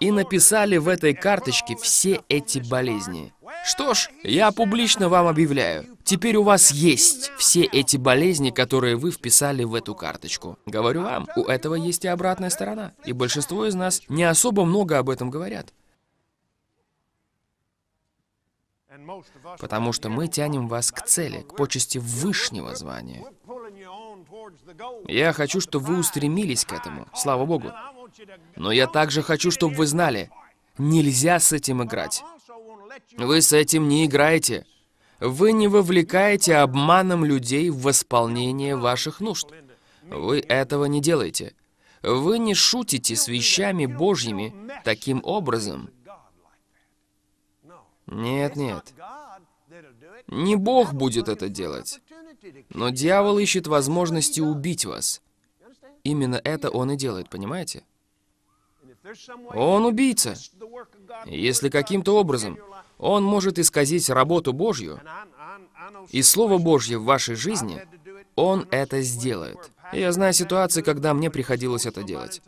и написали в этой карточке все эти болезни. Что ж, я публично вам объявляю, теперь у вас есть все эти болезни, которые вы вписали в эту карточку. Говорю вам, у этого есть и обратная сторона, и большинство из нас не особо много об этом говорят. Потому что мы тянем вас к цели, к почести высшего звания. Я хочу, чтобы вы устремились к этому, слава Богу. Но я также хочу, чтобы вы знали, нельзя с этим играть. Вы с этим не играете. Вы не вовлекаете обманом людей в восполнение ваших нужд. Вы этого не делаете. Вы не шутите с вещами Божьими таким образом. Нет, нет. Не Бог будет это делать. Но дьявол ищет возможности убить вас. Именно это он и делает, понимаете? Он убийца. Если каким-то образом он может исказить работу Божью и Слово Божье в вашей жизни, он это сделает. Я знаю ситуации, когда мне приходилось это делать.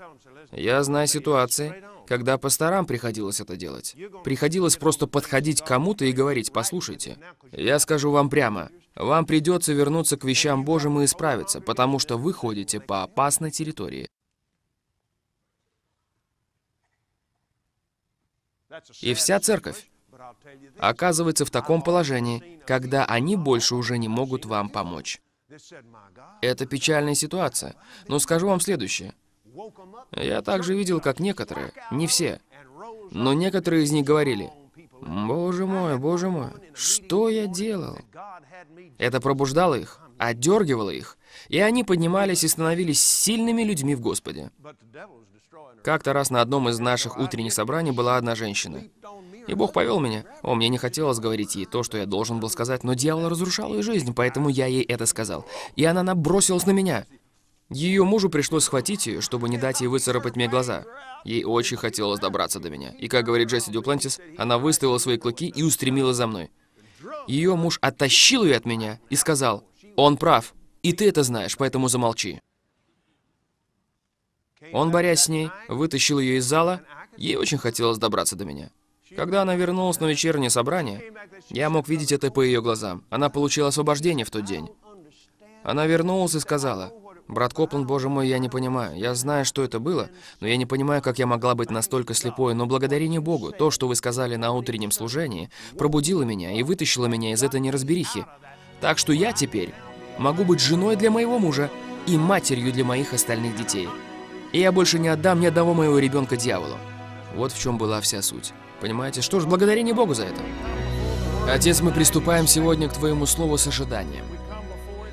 Я знаю ситуации, когда пасторам приходилось это делать. Приходилось просто подходить к кому-то и говорить, послушайте, я скажу вам прямо, вам придется вернуться к вещам Божьим и исправиться, потому что вы ходите по опасной территории. И вся церковь оказывается в таком положении, когда они больше уже не могут вам помочь. Это печальная ситуация. Но скажу вам следующее. Я также видел, как некоторые, не все, но некоторые из них говорили, «Боже мой, боже мой, что я делал?» Это пробуждало их, отдергивало их, и они поднимались и становились сильными людьми в Господе. Как-то раз на одном из наших утренних собраний была одна женщина. И Бог повел меня. О, мне не хотелось говорить ей то, что я должен был сказать, но дьявол разрушал ее жизнь, поэтому я ей это сказал. И она набросилась на меня. Ее мужу пришлось схватить ее, чтобы не дать ей выцарапать мне глаза. Ей очень хотелось добраться до меня. И, как говорит Джесси Дюплантис, она выставила свои клыки и устремила за мной. Ее муж оттащил ее от меня и сказал, «Он прав, и ты это знаешь, поэтому замолчи». Он, борясь с ней, вытащил ее из зала. Ей очень хотелось добраться до меня. Когда она вернулась на вечернее собрание, я мог видеть это по ее глазам. Она получила освобождение в тот день. Она вернулась и сказала, Брат Копланд, боже мой, я не понимаю. Я знаю, что это было, но я не понимаю, как я могла быть настолько слепой, но благодарение Богу, то, что вы сказали на утреннем служении, пробудило меня и вытащило меня из этой неразберихи. Так что я теперь могу быть женой для моего мужа и матерью для моих остальных детей. И я больше не отдам ни одного моего ребенка дьяволу. Вот в чем была вся суть. Понимаете? Что ж, благодарение Богу за это. Отец, мы приступаем сегодня к Твоему Слову с ожиданием.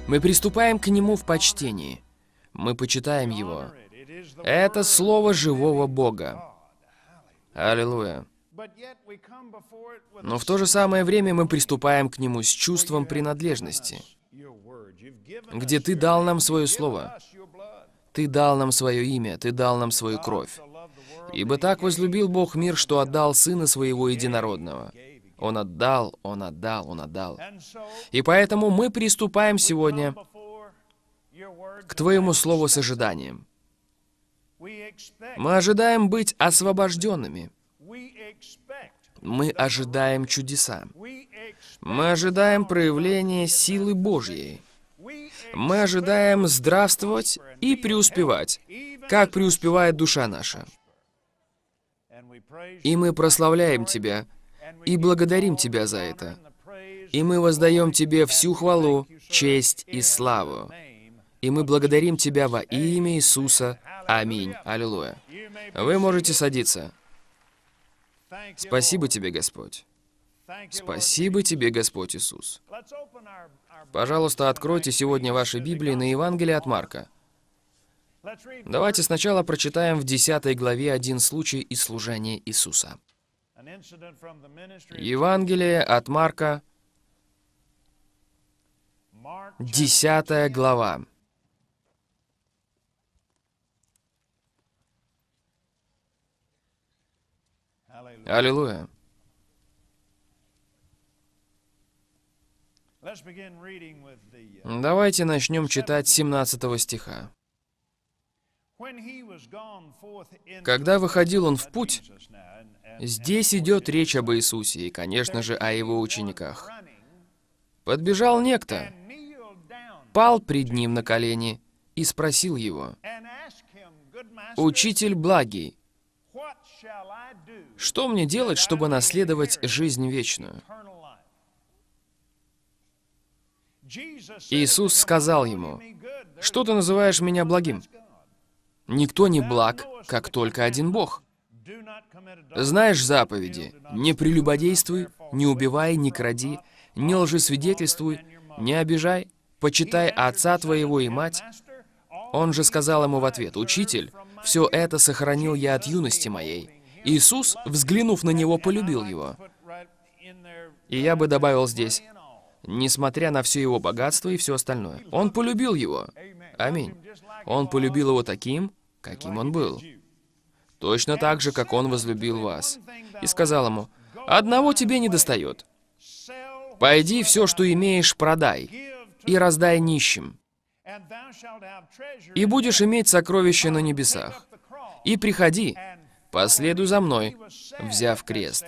Мы приступаем к нему в почтении. Мы почитаем его. Это слово живого Бога. Аллилуйя. Но в то же самое время мы приступаем к нему с чувством принадлежности, где ты дал нам свое слово, ты дал нам свое имя, ты дал нам свою кровь. Ибо так возлюбил Бог мир, что отдал Сына Своего Единородного, он отдал, Он отдал, Он отдал. И поэтому мы приступаем сегодня к Твоему Слову с ожиданием. Мы ожидаем быть освобожденными. Мы ожидаем чудеса. Мы ожидаем проявления силы Божьей. Мы ожидаем здравствовать и преуспевать, как преуспевает душа наша. И мы прославляем Тебя, и благодарим Тебя за это. И мы воздаем Тебе всю хвалу, честь и славу. И мы благодарим Тебя во имя Иисуса. Аминь. Аллилуйя. Вы можете садиться. Спасибо Тебе, Господь. Спасибо Тебе, Господь Иисус. Пожалуйста, откройте сегодня ваши Библии на Евангелие от Марка. Давайте сначала прочитаем в 10 главе один случай из служения Иисуса. Евангелие от Марка, 10 глава. Аллилуйя. Uh, Давайте начнем читать 17 стиха. Когда выходил он в путь, Здесь идет речь об Иисусе и, конечно же, о его учениках. Подбежал некто, пал пред ним на колени и спросил его, «Учитель благий, что мне делать, чтобы наследовать жизнь вечную?» Иисус сказал ему, «Что ты называешь меня благим? Никто не благ, как только один Бог». Знаешь заповеди? Не прелюбодействуй, не убивай, не кради, не лжесвидетельствуй, не обижай, почитай отца твоего и мать. Он же сказал ему в ответ, «Учитель, все это сохранил я от юности моей». Иисус, взглянув на него, полюбил его. И я бы добавил здесь, несмотря на все его богатство и все остальное. Он полюбил его. Аминь. Он полюбил его таким, каким он был точно так же, как Он возлюбил вас, и сказал ему, «Одного тебе не достает. Пойди все, что имеешь, продай, и раздай нищим, и будешь иметь сокровища на небесах. И приходи, последуй за мной, взяв крест».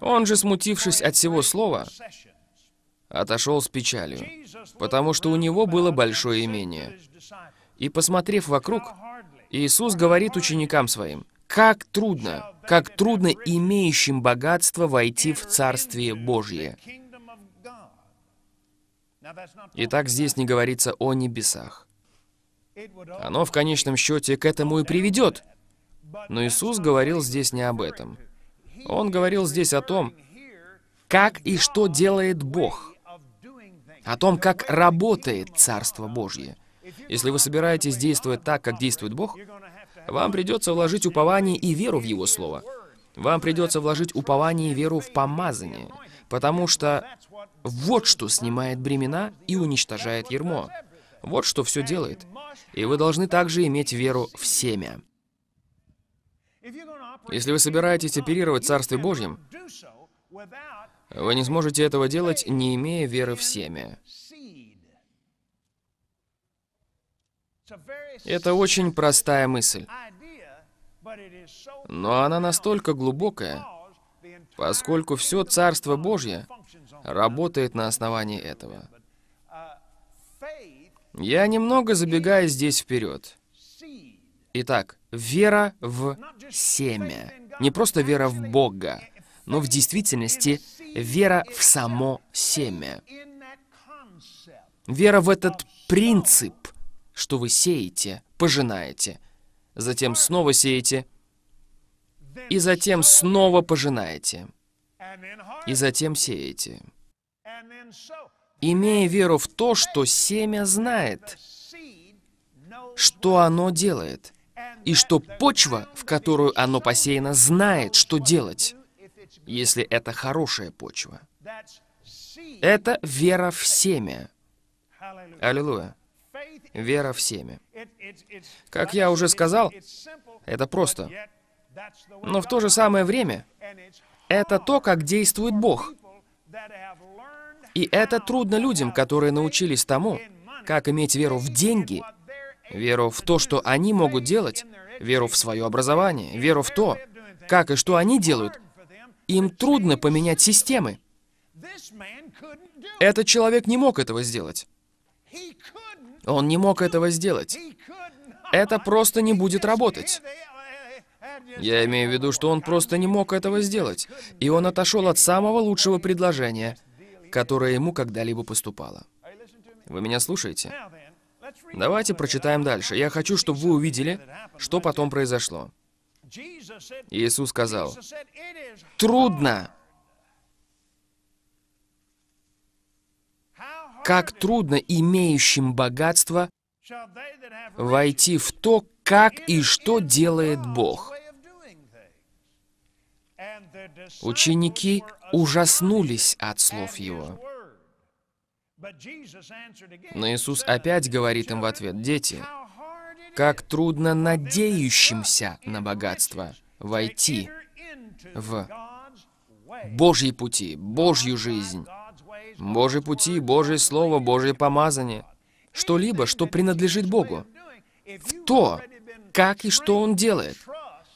Он же, смутившись от всего слова, отошел с печалью, потому что у него было большое имение. И, посмотрев вокруг, Иисус говорит ученикам своим, «Как трудно, как трудно имеющим богатство войти в Царствие Божье». Итак, здесь не говорится о небесах. Оно в конечном счете к этому и приведет. Но Иисус говорил здесь не об этом. Он говорил здесь о том, как и что делает Бог, о том, как работает Царство Божье. Если вы собираетесь действовать так, как действует Бог, вам придется вложить упование и веру в Его Слово. Вам придется вложить упование и веру в помазание, потому что вот что снимает бремена и уничтожает ермо. Вот что все делает. И вы должны также иметь веру в семя. Если вы собираетесь оперировать Царстве Божьим, вы не сможете этого делать, не имея веры в семя. Это очень простая мысль, но она настолько глубокая, поскольку все Царство Божье работает на основании этого. Uh, Я немного забегаю здесь вперед. Итак, вера в семя. Не просто вера в Бога, но в действительности вера в само семя. Вера в этот принцип что вы сеете, пожинаете. Затем снова сеете, и затем снова пожинаете, и затем сеете. Имея веру в то, что семя знает, что оно делает, и что почва, в которую оно посеяно, знает, что делать, если это хорошая почва. Это вера в семя. Аллилуйя. Вера в семя. Как я уже сказал, это просто. Но в то же самое время, это то, как действует Бог. И это трудно людям, которые научились тому, как иметь веру в деньги, веру в то, что они могут делать, веру в свое образование, веру в то, как и что они делают. Им трудно поменять системы. Этот человек не мог этого сделать. Он не мог этого сделать. Это просто не будет работать. Я имею в виду, что он просто не мог этого сделать, и он отошел от самого лучшего предложения, которое ему когда-либо поступало. Вы меня слушаете? Давайте прочитаем дальше. Я хочу, чтобы вы увидели, что потом произошло. Иисус сказал, «Трудно как трудно имеющим богатство войти в то, как и что делает Бог. Ученики ужаснулись от слов Его. Но Иисус опять говорит им в ответ, «Дети, как трудно надеющимся на богатство войти в Божьи пути, Божью жизнь». Божьи пути, Божье Слово, Божье помазание. Что-либо, что принадлежит Богу. В то, как и что Он делает.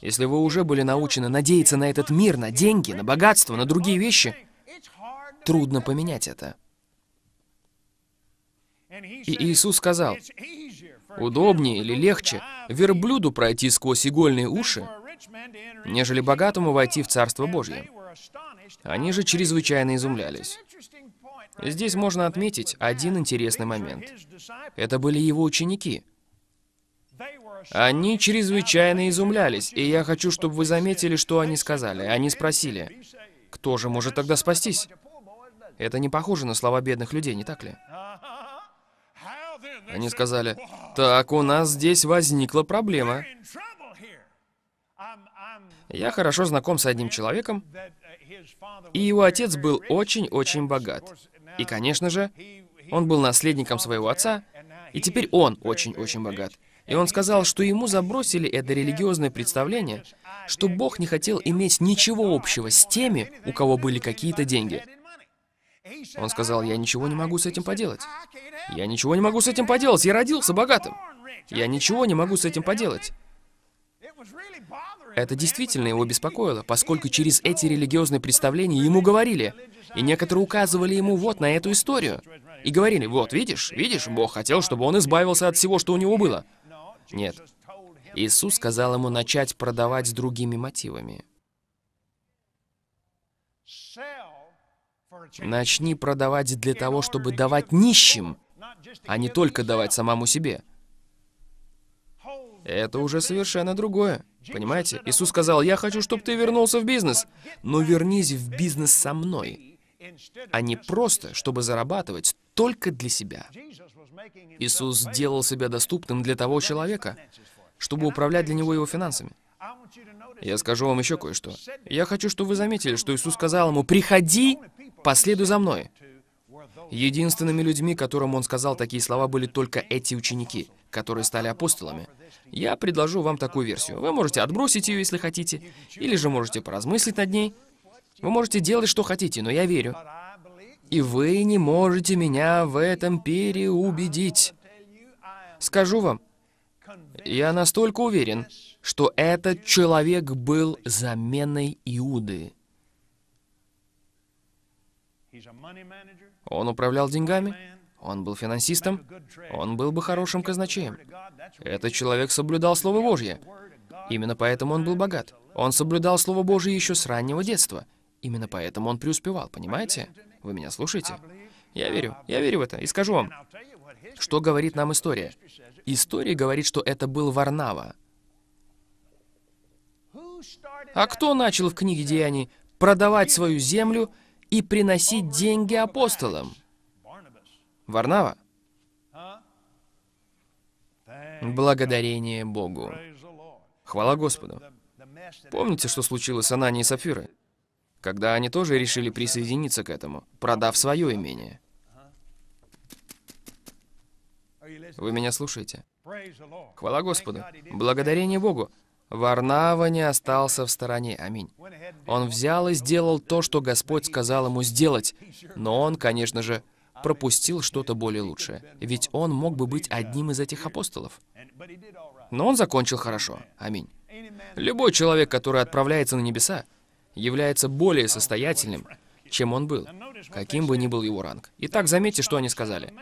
Если вы уже были научены надеяться на этот мир, на деньги, на богатство, на другие вещи, трудно поменять это. И Иисус сказал, «Удобнее или легче верблюду пройти сквозь игольные уши, нежели богатому войти в Царство Божье». Они же чрезвычайно изумлялись. Здесь можно отметить один интересный момент. Это были его ученики. Они чрезвычайно изумлялись, и я хочу, чтобы вы заметили, что они сказали. Они спросили, кто же может тогда спастись? Это не похоже на слова бедных людей, не так ли? Они сказали, так, у нас здесь возникла проблема. Я хорошо знаком с одним человеком, и его отец был очень-очень богат. И, конечно же, он был наследником своего отца, и теперь он очень-очень богат. И он сказал, что ему забросили это религиозное представление, что Бог не хотел иметь ничего общего с теми, у кого были какие-то деньги. Он сказал, я ничего не могу с этим поделать. Я ничего не могу с этим поделать, я родился богатым. Я ничего не могу с этим поделать. Это действительно его беспокоило, поскольку через эти религиозные представления ему говорили, и некоторые указывали ему вот на эту историю. И говорили, вот, видишь, видишь, Бог хотел, чтобы он избавился от всего, что у него было. Нет. Иисус сказал ему начать продавать с другими мотивами. Начни продавать для того, чтобы давать нищим, а не только давать самому себе. Это уже совершенно другое. Понимаете? Иисус сказал, я хочу, чтобы ты вернулся в бизнес, но вернись в бизнес со мной, а не просто, чтобы зарабатывать только для себя. Иисус сделал себя доступным для того человека, чтобы управлять для него его финансами. Я скажу вам еще кое-что. Я хочу, чтобы вы заметили, что Иисус сказал ему, «Приходи, последуй за мной». Единственными людьми, которым он сказал такие слова, были только эти ученики, которые стали апостолами. Я предложу вам такую версию. Вы можете отбросить ее, если хотите, или же можете поразмыслить над ней. Вы можете делать, что хотите, но я верю. И вы не можете меня в этом переубедить. Скажу вам, я настолько уверен, что этот человек был заменой Иуды. Он управлял деньгами, он был финансистом, он был бы хорошим казначеем. Этот человек соблюдал Слово Божье. Именно поэтому он был богат. Он соблюдал Слово Божье еще с раннего детства. Именно поэтому он преуспевал, понимаете? Вы меня слушаете? Я верю, я верю в это. И скажу вам, что говорит нам история. История говорит, что это был Варнава. А кто начал в книге Деяний продавать свою землю и приносить деньги апостолам. Варнава. Благодарение Богу. Хвала Господу. Помните, что случилось с Ананией и Сапфирой? Когда они тоже решили присоединиться к этому, продав свое имение. Вы меня слушаете? Хвала Господу. Благодарение Богу. Варнава не остался в стороне, аминь. Он взял и сделал то, что Господь сказал ему сделать, но он, конечно же, пропустил что-то более лучшее, ведь он мог бы быть одним из этих апостолов. Но он закончил хорошо, аминь. Любой человек, который отправляется на небеса, является более состоятельным, чем он был, каким бы ни был его ранг. Итак, заметьте, что они сказали.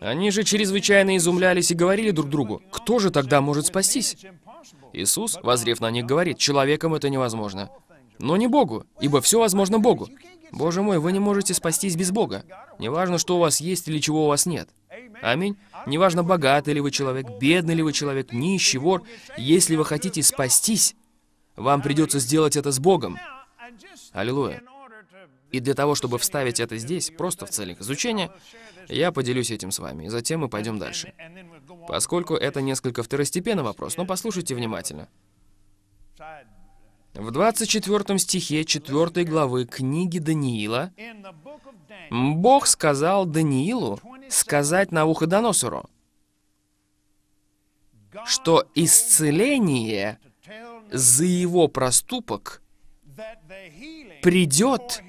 Они же чрезвычайно изумлялись и говорили друг другу, кто же тогда может спастись? Иисус, возрев на них, говорит, человеком это невозможно. Но не Богу, ибо все возможно Богу. Боже мой, вы не можете спастись без Бога. Неважно, что у вас есть или чего у вас нет. Аминь. Неважно, богатый ли вы человек, бедный ли вы человек, нищий, вор. Если вы хотите спастись, вам придется сделать это с Богом. Аллилуйя. И для того, чтобы вставить это здесь, просто в целях изучения, я поделюсь этим с вами, и затем мы пойдем дальше. Поскольку это несколько второстепенный вопрос, но послушайте внимательно. В 24 стихе 4 главы книги Даниила Бог сказал Даниилу сказать на ухо Доносору, что исцеление за его проступок придет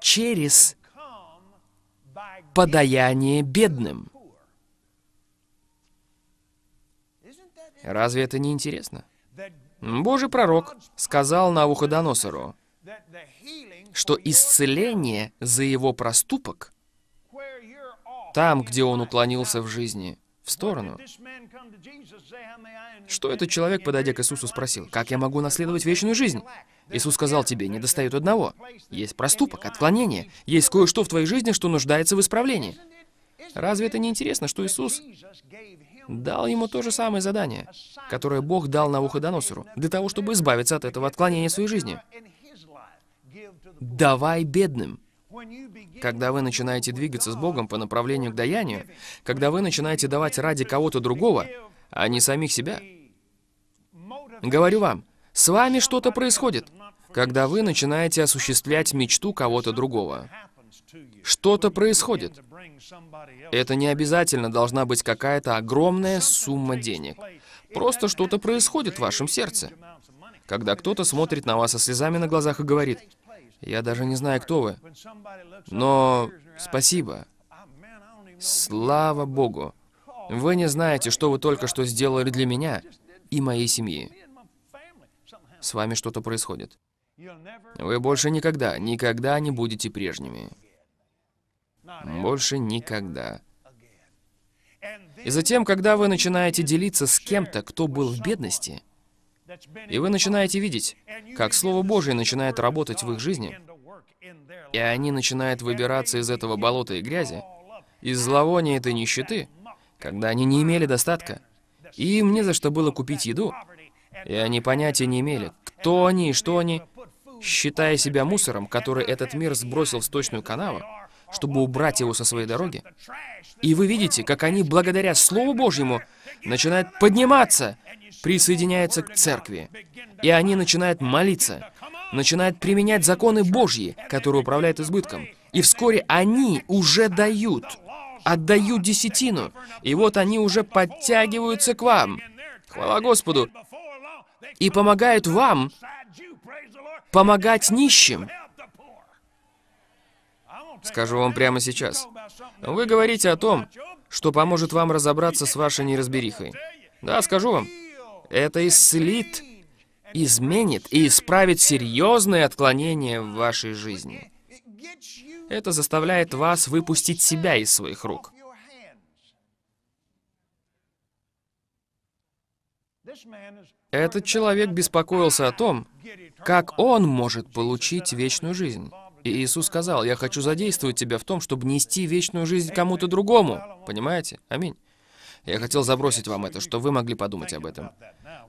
через подаяние бедным. Разве это не интересно? Божий пророк сказал на Навуходоносору, что исцеление за его проступок, там, где он уклонился в жизни, в сторону. Что этот человек, подойдя к Иисусу, спросил? «Как я могу наследовать вечную жизнь?» Иисус сказал тебе, не достает одного. Есть проступок, отклонение. Есть кое-что в твоей жизни, что нуждается в исправлении. Разве это не интересно, что Иисус дал ему то же самое задание, которое Бог дал на ухо Навуходоносору, для того, чтобы избавиться от этого отклонения в своей жизни? «Давай бедным». Когда вы начинаете двигаться с Богом по направлению к даянию, когда вы начинаете давать ради кого-то другого, а не самих себя. Говорю вам, с вами что-то происходит, когда вы начинаете осуществлять мечту кого-то другого. Что-то происходит. Это не обязательно должна быть какая-то огромная сумма денег. Просто что-то происходит в вашем сердце. Когда кто-то смотрит на вас со слезами на глазах и говорит, я даже не знаю, кто вы. Но спасибо. Слава Богу. Вы не знаете, что вы только что сделали для меня и моей семьи. С вами что-то происходит. Вы больше никогда, никогда не будете прежними. Больше никогда. И затем, когда вы начинаете делиться с кем-то, кто был в бедности, и вы начинаете видеть, как Слово Божие начинает работать в их жизни, и они начинают выбираться из этого болота и грязи, из зловония этой нищеты, когда они не имели достатка, и им не за что было купить еду, и они понятия не имели, кто они и что они, считая себя мусором, который этот мир сбросил в сточную канаву, чтобы убрать его со своей дороги. И вы видите, как они благодаря Слову Божьему начинает подниматься, присоединяется к церкви. И они начинают молиться, начинают применять законы Божьи, которые управляют избытком. И вскоре они уже дают, отдают десятину. И вот они уже подтягиваются к вам. Хвала Господу! И помогают вам помогать нищим. Скажу вам прямо сейчас. Вы говорите о том, что поможет вам разобраться с вашей неразберихой. Да, скажу вам, это исцелит, изменит и исправит серьезные отклонения в вашей жизни. Это заставляет вас выпустить себя из своих рук. Этот человек беспокоился о том, как он может получить вечную жизнь. И Иисус сказал, «Я хочу задействовать тебя в том, чтобы нести вечную жизнь кому-то другому». Понимаете? Аминь. Я хотел забросить вам это, что вы могли подумать об этом.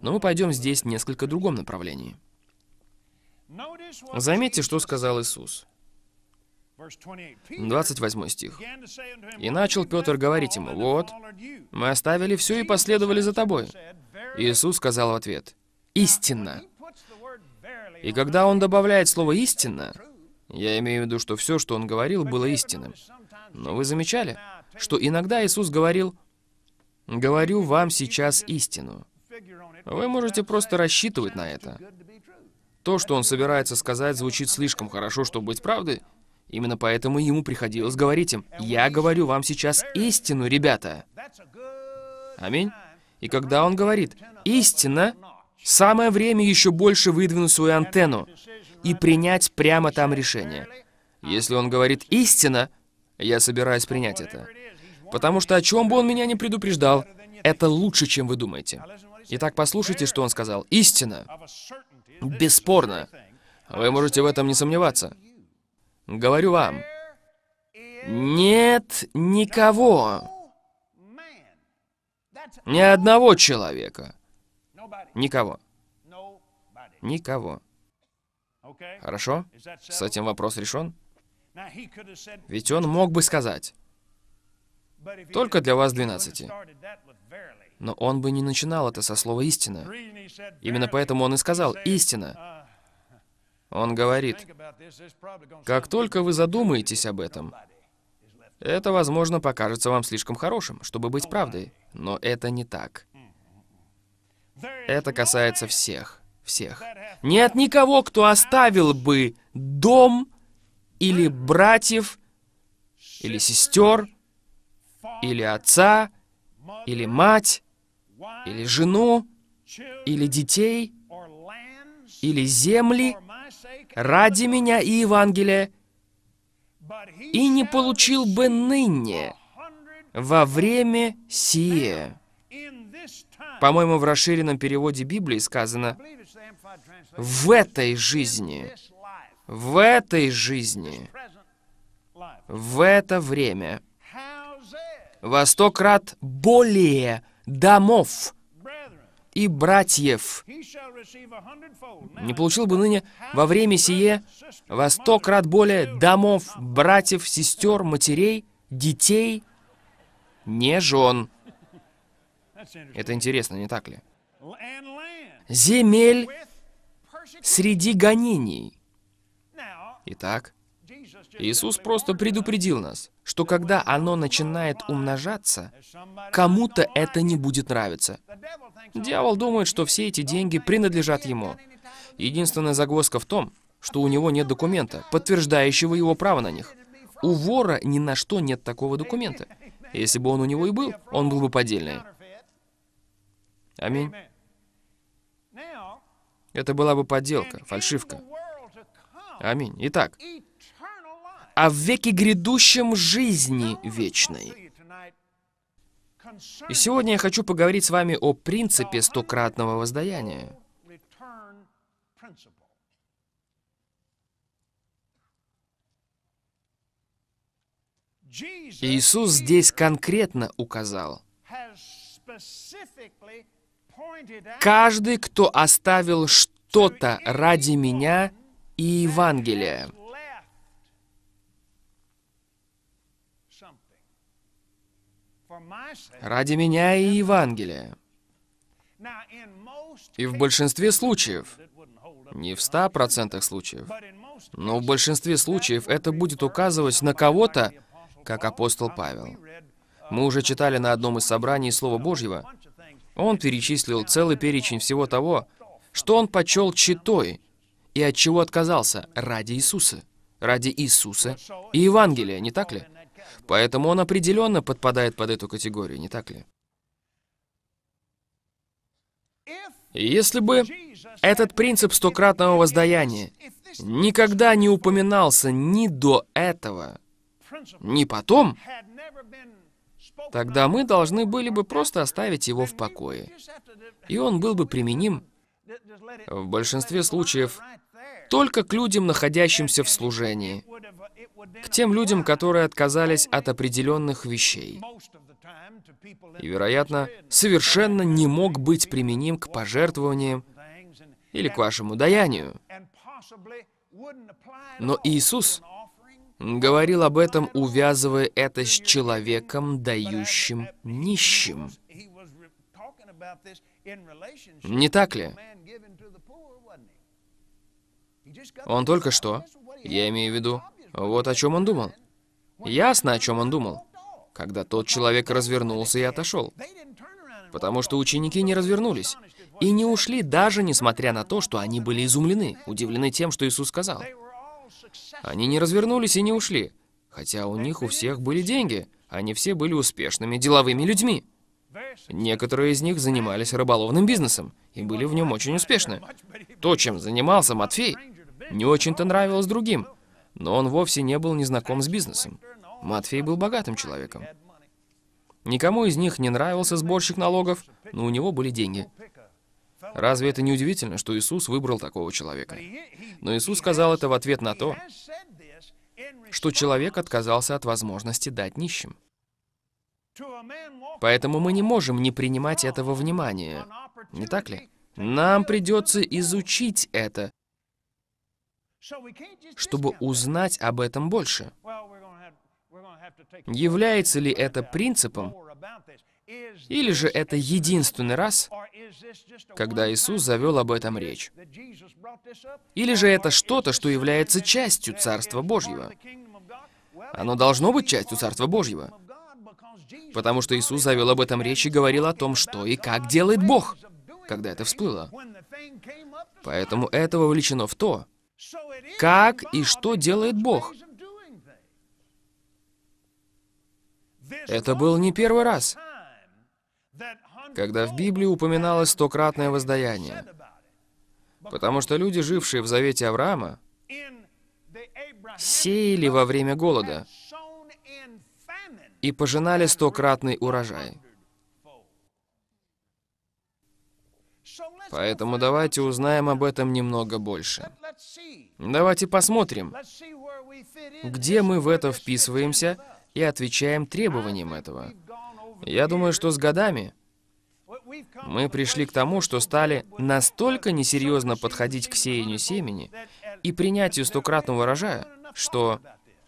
Но мы пойдем здесь в несколько другом направлении. Заметьте, что сказал Иисус. 28 стих. «И начал Петр говорить ему, «Вот, мы оставили все и последовали за тобой». Иисус сказал в ответ, «Истинно». И когда он добавляет слово «истинно», я имею в виду, что все, что он говорил, было истинным. Но вы замечали, что иногда Иисус говорил, «Говорю вам сейчас истину». Вы можете просто рассчитывать на это. То, что он собирается сказать, звучит слишком хорошо, чтобы быть правдой. Именно поэтому ему приходилось говорить им, «Я говорю вам сейчас истину, ребята». Аминь. И когда он говорит «истина», самое время еще больше выдвинуть свою антенну и принять прямо там решение. Если он говорит «истина», я собираюсь принять это. Потому что о чем бы он меня не предупреждал, это лучше, чем вы думаете. Итак, послушайте, что он сказал. «Истина». Бесспорно. Вы можете в этом не сомневаться. Говорю вам, нет никого, ни одного человека, никого, никого, Хорошо? С этим вопрос решен? Ведь он мог бы сказать, «Только для вас двенадцати. Но он бы не начинал это со слова «истина». Именно поэтому он и сказал «истина». Uh, он говорит, «Как только вы задумаетесь об этом, это, возможно, покажется вам слишком хорошим, чтобы быть правдой, но это не так. Mm-hmm. Это касается всех всех. Нет никого, кто оставил бы дом или братьев, или сестер, или отца, или мать, или жену, или детей, или земли ради меня и Евангелия, и не получил бы ныне, во время сие. По-моему, в расширенном переводе Библии сказано в этой жизни, в этой жизни, в это время, во сто крат более домов и братьев. Не получил бы ныне во время сие во сто крат более домов, братьев, сестер, матерей, детей, не жен. Это интересно, не так ли? Земель среди гонений. Итак, Иисус просто предупредил нас, что когда оно начинает умножаться, кому-то это не будет нравиться. Дьявол думает, что все эти деньги принадлежат ему. Единственная загвоздка в том, что у него нет документа, подтверждающего его право на них. У вора ни на что нет такого документа. Если бы он у него и был, он был бы поддельный. Аминь. Это была бы подделка, фальшивка. Аминь. Итак, о «А веке грядущем жизни вечной. И сегодня я хочу поговорить с вами о принципе стократного воздаяния. Иисус здесь конкретно указал, Каждый, кто оставил что-то ради меня и Евангелия. Ради меня и Евангелия. И в большинстве случаев, не в 100% случаев, но в большинстве случаев это будет указывать на кого-то, как апостол Павел. Мы уже читали на одном из собраний Слова Божьего, он перечислил целый перечень всего того, что он почел читой и от чего отказался ради Иисуса. Ради Иисуса и Евангелия, не так ли? Поэтому он определенно подпадает под эту категорию, не так ли? Если бы этот принцип стократного воздаяния никогда не упоминался ни до этого, ни потом, Тогда мы должны были бы просто оставить его в покое. И он был бы применим в большинстве случаев только к людям, находящимся в служении, к тем людям, которые отказались от определенных вещей. И, вероятно, совершенно не мог быть применим к пожертвованиям или к вашему даянию. Но Иисус говорил об этом, увязывая это с человеком, дающим нищим. Не так ли? Он только что, я имею в виду, вот о чем он думал. Ясно, о чем он думал, когда тот человек развернулся и отошел. Потому что ученики не развернулись и не ушли, даже несмотря на то, что они были изумлены, удивлены тем, что Иисус сказал. Они не развернулись и не ушли. Хотя у них у всех были деньги. Они все были успешными деловыми людьми. Некоторые из них занимались рыболовным бизнесом и были в нем очень успешны. То, чем занимался Матфей, не очень-то нравилось другим, но он вовсе не был незнаком с бизнесом. Матфей был богатым человеком. Никому из них не нравился сборщик налогов, но у него были деньги. Разве это не удивительно, что Иисус выбрал такого человека? Но Иисус сказал это в ответ на то, что человек отказался от возможности дать нищим. Поэтому мы не можем не принимать этого внимания, не так ли? Нам придется изучить это, чтобы узнать об этом больше. Является ли это принципом, или же это единственный раз, когда Иисус завел об этом речь? Или же это что-то, что является частью Царства Божьего? Оно должно быть частью Царства Божьего, потому что Иисус завел об этом речь и говорил о том, что и как делает Бог, когда это всплыло. Поэтому это вовлечено в то, как и что делает Бог. Это был не первый раз когда в Библии упоминалось стократное воздаяние. Потому что люди, жившие в завете Авраама, сеяли во время голода и пожинали стократный урожай. Поэтому давайте узнаем об этом немного больше. Давайте посмотрим, где мы в это вписываемся и отвечаем требованиям этого. Я думаю, что с годами мы пришли к тому, что стали настолько несерьезно подходить к сеянию семени и принятию стократного урожая, что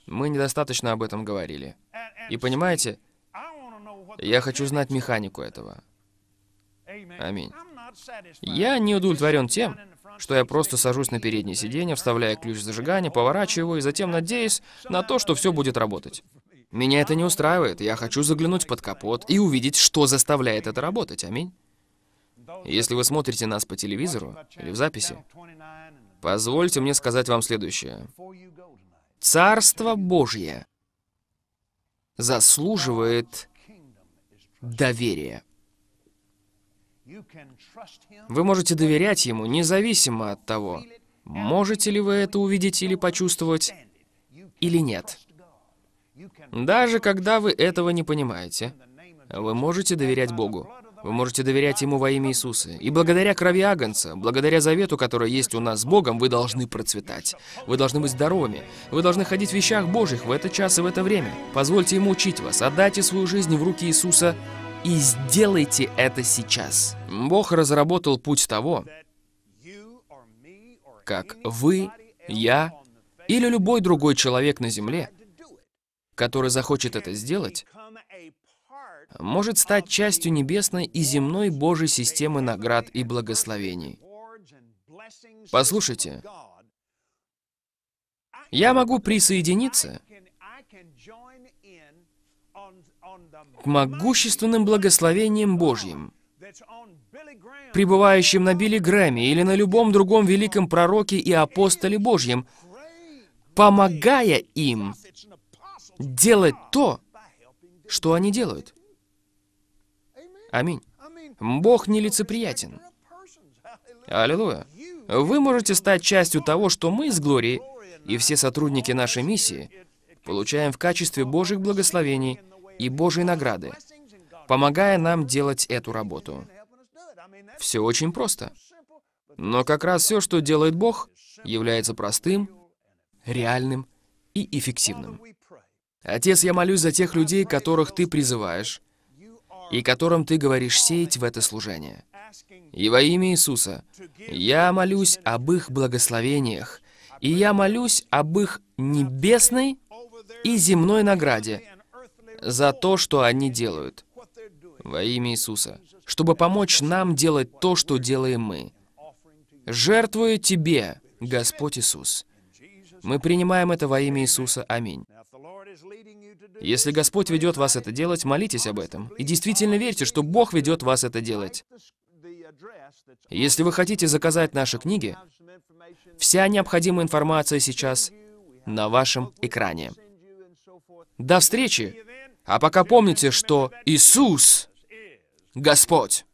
мы недостаточно об этом говорили. И понимаете, я хочу знать механику этого. Аминь. Я не удовлетворен тем, что я просто сажусь на переднее сиденье, вставляю ключ зажигания, поворачиваю его и затем надеюсь на то, что все будет работать. Меня это не устраивает. Я хочу заглянуть под капот и увидеть, что заставляет это работать. Аминь. Если вы смотрите нас по телевизору или в записи, позвольте мне сказать вам следующее. Царство Божье заслуживает доверия. Вы можете доверять Ему, независимо от того, можете ли вы это увидеть или почувствовать, или нет. Даже когда вы этого не понимаете, вы можете доверять Богу. Вы можете доверять Ему во имя Иисуса. И благодаря крови Агнца, благодаря завету, который есть у нас с Богом, вы должны процветать. Вы должны быть здоровыми. Вы должны ходить в вещах Божьих в этот час и в это время. Позвольте Ему учить вас. Отдайте свою жизнь в руки Иисуса и сделайте это сейчас. Бог разработал путь того, как вы, я или любой другой человек на земле который захочет это сделать, может стать частью небесной и земной Божьей системы наград и благословений. Послушайте, я могу присоединиться к могущественным благословениям Божьим, пребывающим на Билли Грэмме или на любом другом великом пророке и апостоле Божьем, помогая им делать то, что они делают. Аминь. Бог не лицеприятен. Аллилуйя. Вы можете стать частью того, что мы с Глорией и все сотрудники нашей миссии получаем в качестве Божьих благословений и Божьей награды, помогая нам делать эту работу. Все очень просто. Но как раз все, что делает Бог, является простым, реальным и эффективным. Отец, я молюсь за тех людей, которых Ты призываешь, и которым Ты говоришь сеять в это служение. И во имя Иисуса я молюсь об их благословениях, и я молюсь об их небесной и земной награде за то, что они делают. Во имя Иисуса. Чтобы помочь нам делать то, что делаем мы. Жертвую Тебе, Господь Иисус. Мы принимаем это во имя Иисуса. Аминь. Если Господь ведет вас это делать, молитесь об этом. И действительно верьте, что Бог ведет вас это делать. Если вы хотите заказать наши книги, вся необходимая информация сейчас на вашем экране. До встречи! А пока помните, что Иисус — Господь!